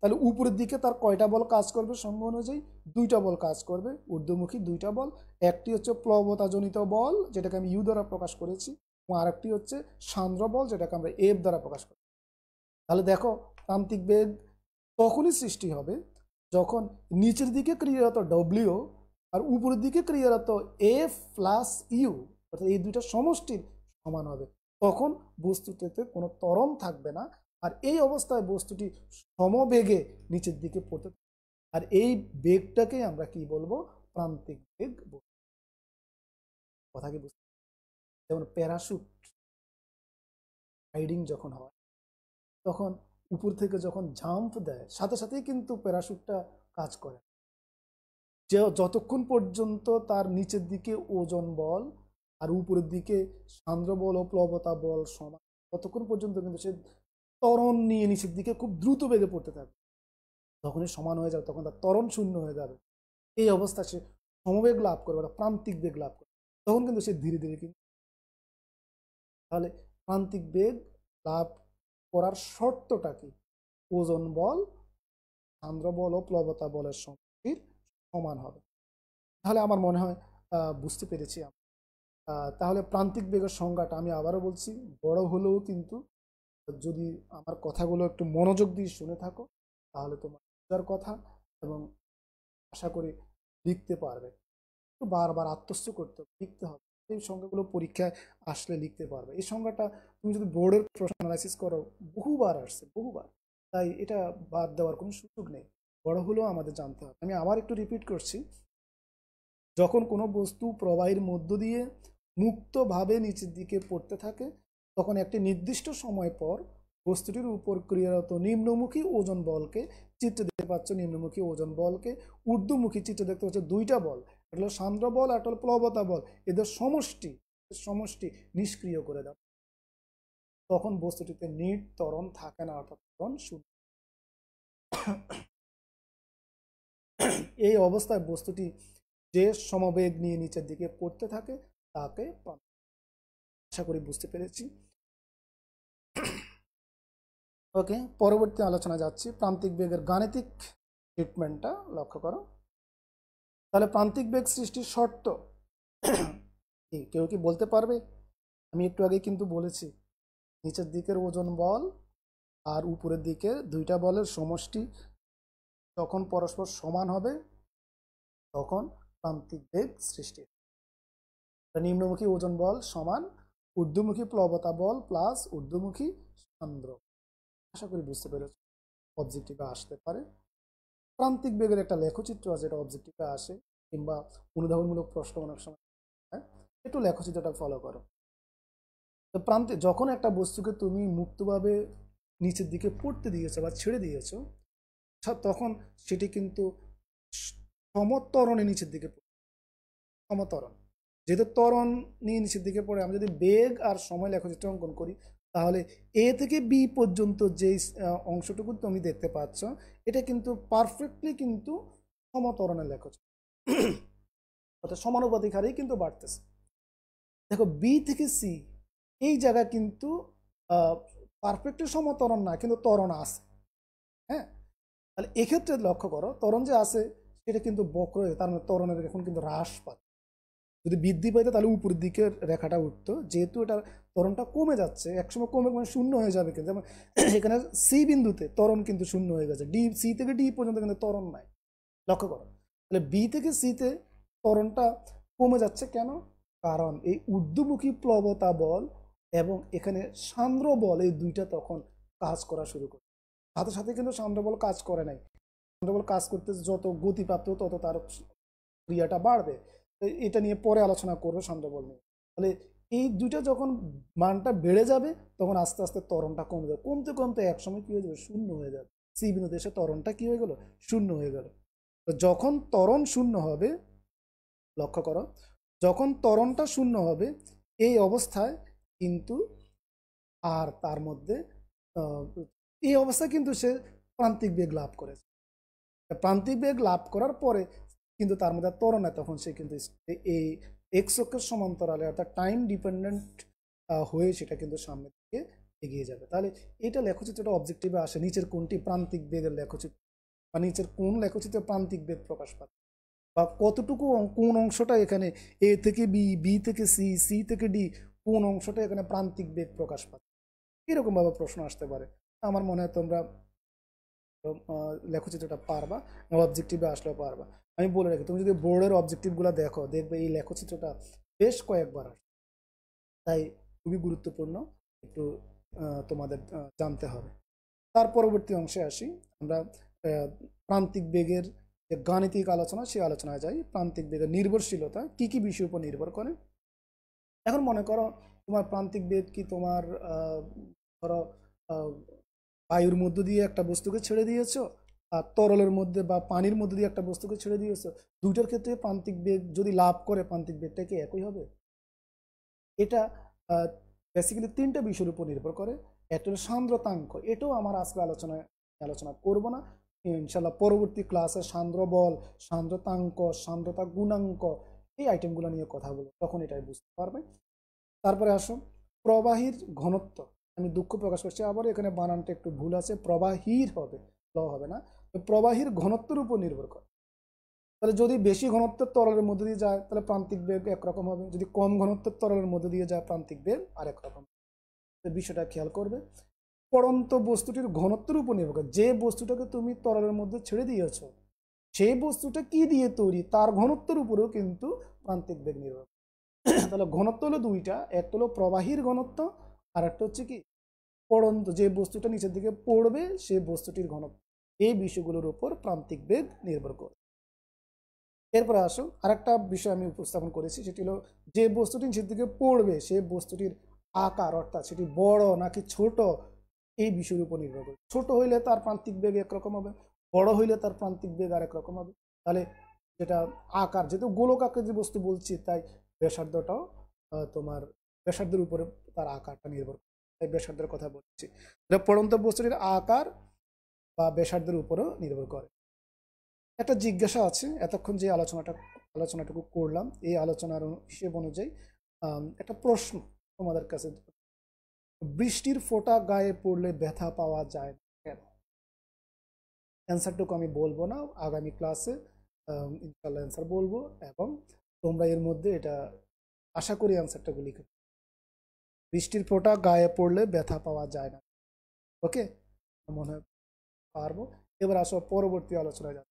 তাহলে উপরের দিকে তার কয়টা বল কাজ করবে সঙ্গ অনুযায়ী দুইটা বল কাজ করবে ঊর্ধ্বমুখী দুইটা বল একটি হচ্ছে প্লবতাজনিত বল যেটাকে আমি ইউ দ্বারা প্রকাশ করেছি এবং আরেকটি হচ্ছে সান্দ্র বল যেটাকে আমরা এফ দ্বারা প্রকাশ করি তাহলে দেখো তান্ত্রিক বেদ তখনই সৃষ্টি হবে যখন নিচের দিকে ক্রিয়ারত ডব্লিউ আর উপরের দিকে ক্রিয়ারত এফ প্লাস ইউ অর্থাৎ এই দুইটা সমষ্টির সমান হবে তখন বস্তুটাতে কোনো তরম থাকবে না আর এই অবস্থায় বস্তুটি সমবেগে নিচের দিকে পড়তে আর এই বেগটাকে আমরা কি বলবো প্রান্তিক বেগ কথা কি বুঝতে যেমন প্যারাশুট রাইডিং যখন হয় তখন উপর থেকে যখন জাম্প দেয় সাথে সাথেই কিন্তু প্যারাশুটটা কাজ করে যে যতক্ষণ পর্যন্ত তার নিচের দিকে ওজন বল আর উপরের দিকে সান্দ্র বল ও প্লবতা বল সমান ততক্ষণ পর্যন্ত কিন্তু সে তরণ নিয়ে নিচের দিকে খুব দ্রুত বেগে পড়তে থাকবে যখনই সমান হয়ে যাবে তখন তার তরণ শূন্য হয়ে যাবে এই অবস্থা সে সমবেগ লাভ করবে বা প্রান্তিক বেগ লাভ করবে তখন কিন্তু সে ধীরে ধীরে কিন্তু তাহলে প্রান্তিক বেগ লাভ করার শর্তটা কি ওজন বল সান্দ্র বল ও প্লবতা বলের সমষ্টির সমান হবে তাহলে আমার মনে হয় বুঝতে পেরেছি আমি তাহলে প্রান্তিক বেগের সংজ্ঞাটা আমি আবারও বলছি বড় হলেও কিন্তু যদি আমার কথাগুলো একটু মনোযোগ দিয়ে শুনে থাকো তাহলে তোমার বোঝার কথা এবং আশা করি লিখতে পারবে একটু বারবার আত্মস্থ করতে হবে লিখতে হবে এই সংখ্যাগুলো পরীক্ষায় আসলে লিখতে পারবে এই সংখ্যাটা তুমি যদি বোর্ডের প্রশ্ন অ্যানালাইসিস করো বহুবার আসছে বহুবার তাই এটা বাদ দেওয়ার কোনো সুযোগ নেই বড় হলেও আমাদের জানতে হবে আমি আবার একটু রিপিট করছি যখন কোনো বস্তু প্রবাহের মধ্য দিয়ে মুক্তভাবে নিচের দিকে পড়তে থাকে তখন একটি নির্দিষ্ট সময় পর বস্তুটির উপর ক্রিয়ারত নিম্নমুখী ওজন বলকে চিত্রে দেখতে পাচ্ছ নিম্নমুখী ওজন বলকে ঊর্ধ্বমুখী চিত্রে দেখতে পাচ্ছ দুইটা বল একটা হলো সান্দ্র বল একটা হল প্লবতা বল এদের সমষ্টি সমষ্টি নিষ্ক্রিয় করে দাও তখন বস্তুটিতে নিট তরণ থাকে না অর্থাৎ তরণ শূন্য এই অবস্থায় বস্তুটি যে সমবেগ নিয়ে নিচের দিকে পড়তে থাকে তাকে পান আশা করি বুঝতে পেরেছি ওকে পরবর্তী আলোচনা যাচ্ছি প্রান্তিক বেগের গাণিতিক ট্রিটমেন্টটা লক্ষ্য করো তাহলে প্রান্তিক বেগ সৃষ্টির শর্ত কেউ কি বলতে পারবে আমি একটু আগে কিন্তু বলেছি নিচের দিকের ওজন বল আর উপরের দিকে দুইটা বলের সমষ্টি যখন পরস্পর সমান হবে তখন প্রান্তিক বেগ সৃষ্টি নিম্নমুখী ওজন বল সমান ঊর্ধ্বমুখী প্লবতা বল প্লাস ঊর্ধ্বমুখী আন্দ্র আশা করি বুঝতে পেরেছ অবজেক্টিভে আসতে পারে প্রান্তিক বেগের একটা লেখচিত্র আছে যেটা অবজেক্টিভে আসে কিংবা অনুধাবনমূলক প্রশ্ন অনেক সময় হ্যাঁ, একটু লেখচিত্রটা ফলো করো তো প্রান্তে যখন একটা বস্তুকে তুমি মুক্তভাবে নিচের দিকে পড়তে দিয়েছো বা ছেড়ে দিয়েছো তখন সেটি কিন্তু সমতরণে নিচের দিকে সমতরণ যেহেতু ত্বরণ নিয়ে নিচের দিকে পড়ে আমরা যদি বেগ আর সময় লেখচিত্র অঙ্কন করি তাহলে এ থেকে বি পর্যন্ত যে অংশটুকু তুমি দেখতে পাচ্ছ এটা কিন্তু পারফেক্টলি কিন্তু সমতরণের লেখচিত্র অর্থাৎ সমানুপাতিক হারেই কিন্তু বাড়তেছে দেখো বি থেকে সি এই জায়গা কিন্তু পারফেক্টলি সমতরণ না কিন্তু তরণ আছে হ্যাঁ তাহলে এক্ষেত্রে লক্ষ্য করো তরণ যে আছে সেটা কিন্তু বক্র তার মানে তরণের এখন কিন্তু হ্রাস পাচ্ছে যদি বৃদ্ধি পাইতো তাহলে উপরের দিকে রেখাটা উঠতো যেহেতু এটা তরণটা কমে যাচ্ছে একসময় কমে মানে শূন্য হয়ে যাবে কিন্তু যেমন এখানে সি বিন্দুতে তরণ কিন্তু শূন্য হয়ে গেছে ডি সি থেকে ডি পর্যন্ত কিন্তু তরণ নাই লক্ষ্য করো তাহলে বি থেকে সিতে তরণটা কমে যাচ্ছে কেন কারণ এই ঊর্ধ্বমুখী প্লবতা বল এবং এখানে সান্দ্র বল এই দুইটা তখন কাজ করা শুরু করে সাথে সাথে কিন্তু সান্দ্র বল কাজ করে নাই সান্দ্র বল কাজ করতে যত গতি প্রাপ্ত তত তার ক্রিয়াটা বাড়বে এটা নিয়ে পরে আলোচনা করবে সন্ধ্যাবল নিয়ে তাহলে এই দুইটা যখন মানটা বেড়ে যাবে তখন আস্তে আস্তে তরণটা কমে যাবে কমতে কমতে একসময় কী হয়ে যাবে শূন্য হয়ে যাবে সি বিন্দুতে দেশে তরণটা কী হয়ে গেলো শূন্য হয়ে গেল যখন তরণ শূন্য হবে লক্ষ্য করো যখন তরণটা শূন্য হবে এই অবস্থায় কিন্তু আর তার মধ্যে এই অবস্থায় কিন্তু সে প্রান্তিক বেগ লাভ করেছে প্রান্তিক বেগ লাভ করার পরে কিন্তু তার মধ্যে ত্বরণ তখন সে কিন্তু এই এক্স অক্ষের সমান্তরালে অর্থাৎ টাইম ডিপেন্ডেন্ট হয়ে সেটা কিন্তু সামনের দিকে এগিয়ে যাবে তাহলে এটা লেখচিত্রটা অবজেক্টিভে আসে নিচের কোনটি প্রান্তিক বেদের লেখচিত্র বা নিচের কোন লেখচিত্রে প্রান্তিক বেদ প্রকাশ পাচ্ছে বা কতটুকু কোন অংশটা এখানে এ থেকে বি বি থেকে সি সি থেকে ডি কোন অংশটা এখানে প্রান্তিক বেদ প্রকাশ পাচ্ছে এরকমভাবে প্রশ্ন আসতে পারে আমার মনে হয় তোমরা লেখচিত্রটা পারবা অবজেক্টিভে আসলেও পারবা আমি বলে রাখি তুমি যদি বোর্ডের অবজেক্টিভগুলো দেখো দেখবে এই লেখচিত্রটা বেশ কয়েকবার আসে তাই খুবই গুরুত্বপূর্ণ একটু তোমাদের জানতে হবে তার পরবর্তী অংশে আসি আমরা প্রান্তিক বেগের যে গাণিতিক আলোচনা সেই আলোচনায় যাই প্রান্তিক বেগের নির্ভরশীলতা কি কি বিষয়ের উপর নির্ভর করে এখন মনে করো তোমার প্রান্তিক বেগ কি তোমার ধরো বায়ুর মধ্য দিয়ে একটা বস্তুকে ছেড়ে দিয়েছ তরলের মধ্যে বা পানির মধ্যে দিয়ে একটা বস্তুকে ছেড়ে দিয়েছে দুইটার ক্ষেত্রে প্রান্তিক বেগ যদি লাভ করে প্রান্তিক বেগটা কি একই হবে এটা বেসিক্যালি তিনটা বিষয়ের উপর নির্ভর করে এটার সান্দ্রতাঙ্ক এটাও আমার আজকে আলোচনায় আলোচনা করব না ইনশাল্লাহ পরবর্তী ক্লাসে সান্দ্র বল সান্দ্রতাঙ্ক সান্দ্রতা গুণাঙ্ক এই আইটেমগুলো নিয়ে কথা বলবো তখন এটাই বুঝতে পারবে তারপরে আসো প্রবাহীর ঘনত্ব আমি দুঃখ প্রকাশ করছি আবার এখানে বানানটা একটু ভুল আছে প্রবাহীর হবে ফ্লো হবে না তো প্রবাহীর ঘনত্বের উপর নির্ভর করে তাহলে যদি বেশি ঘনত্বের তরলের মধ্যে দিয়ে যায় তাহলে প্রান্তিক বেগ একরকম হবে যদি কম ঘনত্বের তরলের মধ্যে দিয়ে যায় প্রান্তিক বেগ আর একরকম বিষয়টা খেয়াল করবে পরন্ত বস্তুটির ঘনত্বের উপর নির্ভর করে যে বস্তুটাকে তুমি তরলের মধ্যে ছেড়ে দিয়েছ সেই বস্তুটা কি দিয়ে তৈরি তার ঘনত্বের উপরেও কিন্তু প্রান্তিক বেগ নির্ভর তাহলে ঘনত্ব হলো দুইটা এক হলো প্রবাহীর ঘনত্ব আর একটা হচ্ছে কি পড়ন্ত যে বস্তুটা নিচের দিকে পড়বে সেই বস্তুটির ঘনত্ব এই বিষয়গুলোর উপর প্রান্তিক বেগ নির্ভর করে এরপরে আসুন আরেকটা বিষয় আমি উপস্থাপন করেছি সেটি হলো যে বস্তুটি দিকে পড়বে সেই বস্তুটির আকার অর্থাৎ সেটি বড় নাকি ছোট এই বিষয়ের উপর নির্ভর করে ছোট হইলে তার প্রান্তিক বেগ একরকম হবে বড় হইলে তার প্রান্তিক বেগ আর একরকম হবে তাহলে যেটা আকার যেহেতু গোলক আকৃতির বস্তু বলছি তাই ব্যাসার্ধটাও তোমার ব্যাসার্ধের উপরে তার আকারটা নির্ভর করে তাই ব্যাসার্ধের কথা বলছি পড়ন্ত বস্তুটির আকার বা বেসারদের উপরেও নির্ভর করে একটা জিজ্ঞাসা আছে এতক্ষণ যে আলোচনাটা আলোচনাটুকু করলাম এই আলোচনার হিসেব অনুযায়ী একটা প্রশ্ন তোমাদের কাছে বৃষ্টির ফোঁটা গায়ে পড়লে ব্যথা পাওয়া যায় না কেন অ্যান্সারটুকু আমি বলবো না আগামী ক্লাসে ইনশাল্লাহ অ্যান্সার বলবো এবং তোমরা এর মধ্যে এটা আশা করি অ্যান্সারটাকে লিখে বৃষ্টির ফোঁটা গায়ে পড়লে ব্যথা পাওয়া যায় না ওকে মনে হয় পারবো এবার আসো পরবর্তী আলোচনায় যাব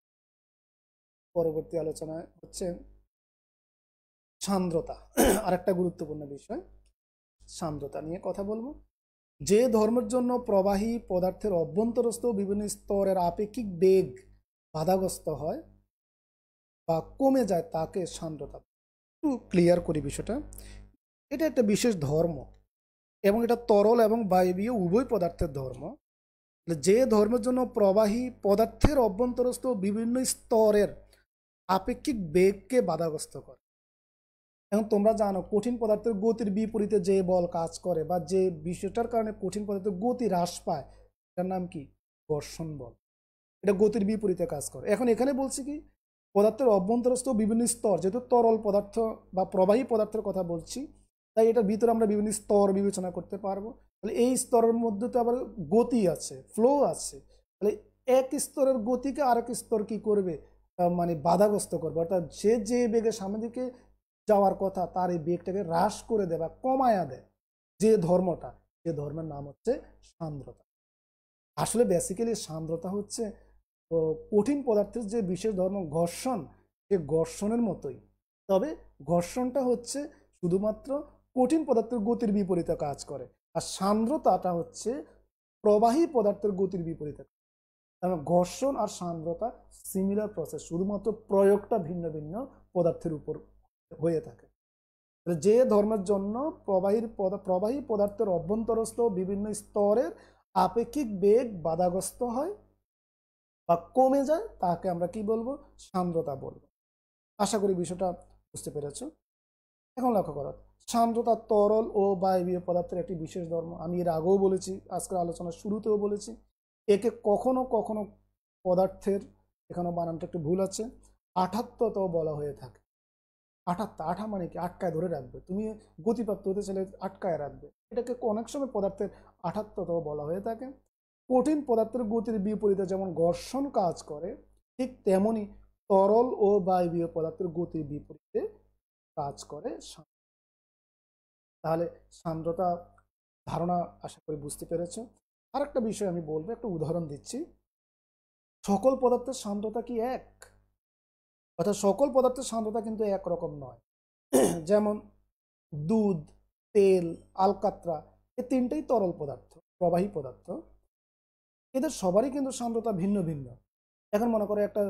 পরবর্তী আলোচনায় হচ্ছে সান্দ্রতা আরেকটা গুরুত্বপূর্ণ বিষয় সান্দ্রতা নিয়ে কথা বলবো যে ধর্মের জন্য প্রবাহী পদার্থের অভ্যন্তরস্থ বিভিন্ন স্তরের আপেক্ষিক বেগ বাধাগ্রস্ত হয় বা কমে যায় তাকে সান্দ্রতা একটু ক্লিয়ার করি বিষয়টা এটা একটা বিশেষ ধর্ম এবং এটা তরল এবং বায়বীয় উভয় পদার্থের ধর্ম মানে যে ধর্মের জন্য প্রবাহী পদার্থের অভ্যন্তরস্থ বিভিন্ন স্তরের আপেক্ষিক বেগকে বাধাগ্রস্ত করে এখন তোমরা জানো কঠিন পদার্থের গতির বিপরীতে যে বল কাজ করে বা যে বিষয়টার কারণে কঠিন পদার্থের গতি হ্রাস পায় এটার নাম কি ঘর্ষণ বল এটা গতির বিপরীতে কাজ করে এখন এখানে বলছি কি পদার্থের অভ্যন্তরস্থ বিভিন্ন স্তর যেহেতু তরল পদার্থ বা প্রবাহী পদার্থের কথা বলছি তাই এটার ভিতরে আমরা বিভিন্ন স্তর বিবেচনা করতে পারবো তাহলে এই স্তরের মধ্যে তো আবার গতি আছে ফ্লো আছে তাহলে এক স্তরের গতিকে আরেক স্তর কি করবে মানে বাধাগ্রস্ত করবে অর্থাৎ যে যে বেগে সামনের দিকে যাওয়ার কথা তার এই বেগটাকে হ্রাস করে দেয় বা কমায়া দেয় যে ধর্মটা যে ধর্মের নাম হচ্ছে সান্দ্রতা আসলে বেসিক্যালি সান্দ্রতা হচ্ছে কঠিন পদার্থের যে বিশেষ ধর্ম ঘর্ষণ সে ঘর্ষণের মতোই তবে ঘর্ষণটা হচ্ছে শুধুমাত্র কঠিন পদার্থের গতির বিপরীতে কাজ করে আর সান্দ্রতাটা হচ্ছে প্রবাহী পদার্থের গতির বিপরীতে কারণ মানে ঘর্ষণ আর সান্দ্রতা সিমিলার প্রসেস শুধুমাত্র প্রয়োগটা ভিন্ন ভিন্ন পদার্থের উপর হয়ে থাকে যে ধর্মের জন্য প্রবাহীর প্রবাহী পদার্থের অভ্যন্তরস্থ বিভিন্ন স্তরের আপেক্ষিক বেগ বাধাগ্রস্ত হয় বা কমে যায় তাকে আমরা কি বলবো সান্দ্রতা বলবো আশা করি বিষয়টা বুঝতে পেরেছ এখন লক্ষ্য করা সান্দ্রতা তরল ও বায়বীয় পদার্থের একটি বিশেষ ধর্ম আমি এর আগেও বলেছি আজকের আলোচনার শুরুতেও বলেছি একে কখনো কখনো পদার্থের এখানে বানানটা একটু ভুল আছে আঠাত্ততাও বলা হয়ে থাকে আঠাত্তা আঠা মানে কি আটকায় ধরে রাখবে তুমি গতিপ্রাপ্ত হতে চাইলে আটকায় রাখবে এটাকে অনেক সময় পদার্থের আঠাত্ততাও বলা হয়ে থাকে কঠিন পদার্থের গতির বিপরীতে যেমন ঘর্ষণ কাজ করে ঠিক তেমনই তরল ও বায়বীয় পদার্থের গতির বিপরীতে কাজ করে তাহলে সান্দ্রতা ধারণা আশা করি বুঝতে পেরেছ আর একটা বিষয় আমি বলবো একটা উদাহরণ দিচ্ছি সকল পদার্থের সান্দ্রতা কি এক অর্থাৎ সকল পদার্থের সান্দ্রতা কিন্তু একরকম নয় যেমন দুধ তেল আলকাত্রা এ তিনটেই তরল পদার্থ প্রবাহী পদার্থ এদের সবারই কিন্তু সান্দ্রতা ভিন্ন ভিন্ন এখন মনে করো একটা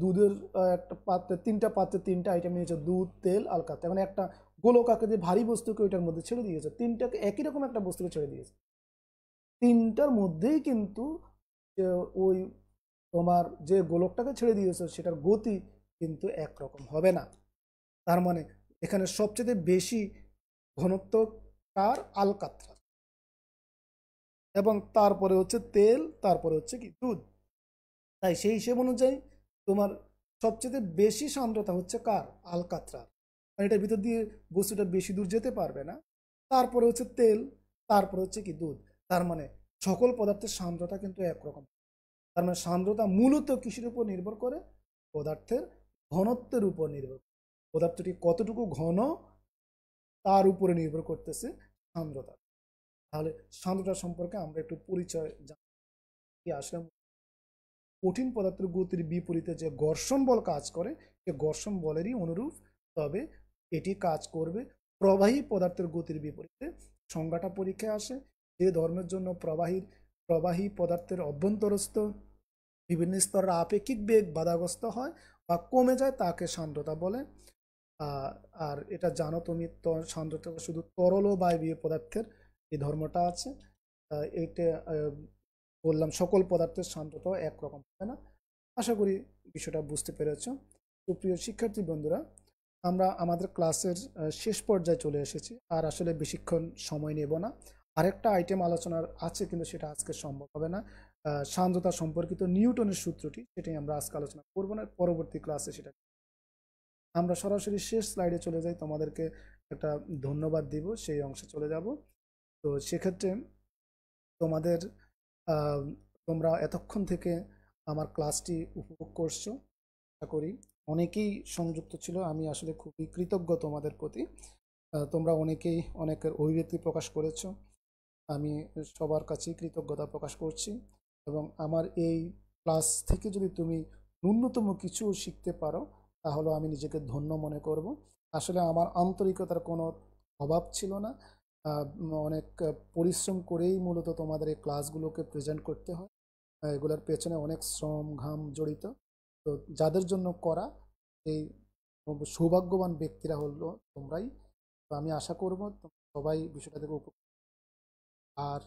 দুধের একটা পাত্রে তিনটা পাত্রে তিনটা আইটেম নিয়েছে দুধ তেল আলকাত্রা এখন একটা গোলক আকৃতির ভারী বস্তুকে ওইটার মধ্যে ছেড়ে দিয়েছে তিনটাকে একই রকম একটা বস্তুকে ছেড়ে দিয়েছে তিনটার মধ্যেই কিন্তু ওই তোমার যে গোলকটাকে ছেড়ে দিয়েছে সেটার গতি কিন্তু একরকম হবে না তার মানে এখানে সবচেয়ে বেশি ঘনত্ব কার আলকাত্রা এবং তারপরে হচ্ছে তেল তারপরে হচ্ছে কি দুধ তাই সেই হিসেব অনুযায়ী তোমার সবচেয়ে বেশি সান্দ্রতা হচ্ছে কার আলকাত্রার কারণ এটার ভিতর দিয়ে বস্তুটা বেশি দূর যেতে পারবে না তারপরে হচ্ছে তেল তারপরে হচ্ছে কি দুধ তার মানে সকল পদার্থের সান্দ্রতা কিন্তু একরকম তার মানে সান্দ্রতা মূলত কৃষির উপর নির্ভর করে পদার্থের ঘনত্বের উপর নির্ভর করে পদার্থটি কতটুকু ঘন তার উপরে নির্ভর করতেছে সান্দ্রতা তাহলে সান্দ্রতা সম্পর্কে আমরা একটু পরিচয় জানি আসলে কঠিন পদার্থের গতির বিপরীতে যে ঘর্ষণ বল কাজ করে সে ঘর্ষণ বলেরই অনুরূপ তবে এটি কাজ করবে প্রবাহী পদার্থের গতির বিপরীতে সংজ্ঞাটা পরীক্ষায় আসে যে ধর্মের জন্য প্রবাহীর প্রবাহী পদার্থের অভ্যন্তরস্থ বিভিন্ন স্তরের আপেক্ষিক বেগ বাধাগ্রস্ত হয় বা কমে যায় তাকে সান্দ্রতা বলে আর এটা জানো তুমি সান্দ্রতা শুধু তরল ও বায়বীয় পদার্থের এই ধর্মটা আছে এটা বললাম সকল পদার্থের সান্দ্রতাও একরকম হয় না আশা করি বিষয়টা বুঝতে পেরেছ তো প্রিয় শিক্ষার্থী বন্ধুরা আমরা আমাদের ক্লাসের শেষ পর্যায়ে চলে এসেছি আর আসলে বেশিক্ষণ সময় নেব না আরেকটা আইটেম আলোচনার আছে কিন্তু সেটা আজকে সম্ভব হবে না সান্দ্রতা সম্পর্কিত নিউটনের সূত্রটি সেটাই আমরা আজকে আলোচনা করব না পরবর্তী ক্লাসে সেটা আমরা সরাসরি শেষ স্লাইডে চলে যাই তোমাদেরকে একটা ধন্যবাদ দিব সেই অংশে চলে যাব তো সেক্ষেত্রে তোমাদের তোমরা এতক্ষণ থেকে আমার ক্লাসটি উপভোগ করছো আশা করি অনেকেই সংযুক্ত ছিল আমি আসলে খুবই কৃতজ্ঞ তোমাদের প্রতি তোমরা অনেকেই অনেকের অভিব্যক্তি প্রকাশ করেছ আমি সবার কাছেই কৃতজ্ঞতা প্রকাশ করছি এবং আমার এই ক্লাস থেকে যদি তুমি ন্যূনতম কিছু শিখতে পারো তাহলে আমি নিজেকে ধন্য মনে করব আসলে আমার আন্তরিকতার কোনো অভাব ছিল না অনেক পরিশ্রম করেই মূলত তোমাদের এই ক্লাসগুলোকে প্রেজেন্ট করতে হয় এগুলোর পেছনে অনেক শ্রম ঘাম জড়িত তো যাদের জন্য করা সেই সৌভাগ্যবান ব্যক্তিরা হলো তোমরাই তো আমি আশা করব সবাই বিষয়টা থেকে উপকৃত আর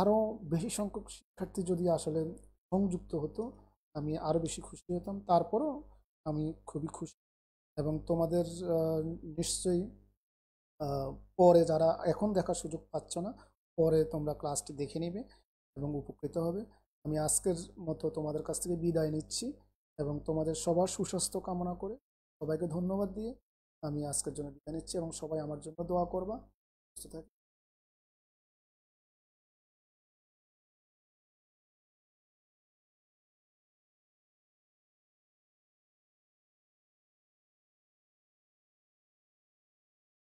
আরও বেশি সংখ্যক শিক্ষার্থী যদি আসলে সংযুক্ত হতো আমি আরও বেশি খুশি হতাম তারপরও আমি খুবই খুশি এবং তোমাদের নিশ্চয়ই পরে যারা এখন দেখার সুযোগ পাচ্ছ না পরে তোমরা ক্লাসটি দেখে নেবে এবং উপকৃত হবে আমি আজকের মতো তোমাদের কাছ থেকে বিদায় নিচ্ছি এবং তোমাদের সবার সুস্বাস্থ্য কামনা করে সবাইকে ধন্যবাদ দিয়ে আমি আজকের জন্য বিদায় নিচ্ছি এবং সবাই আমার জন্য দোয়া করবা সুস্থ থাকি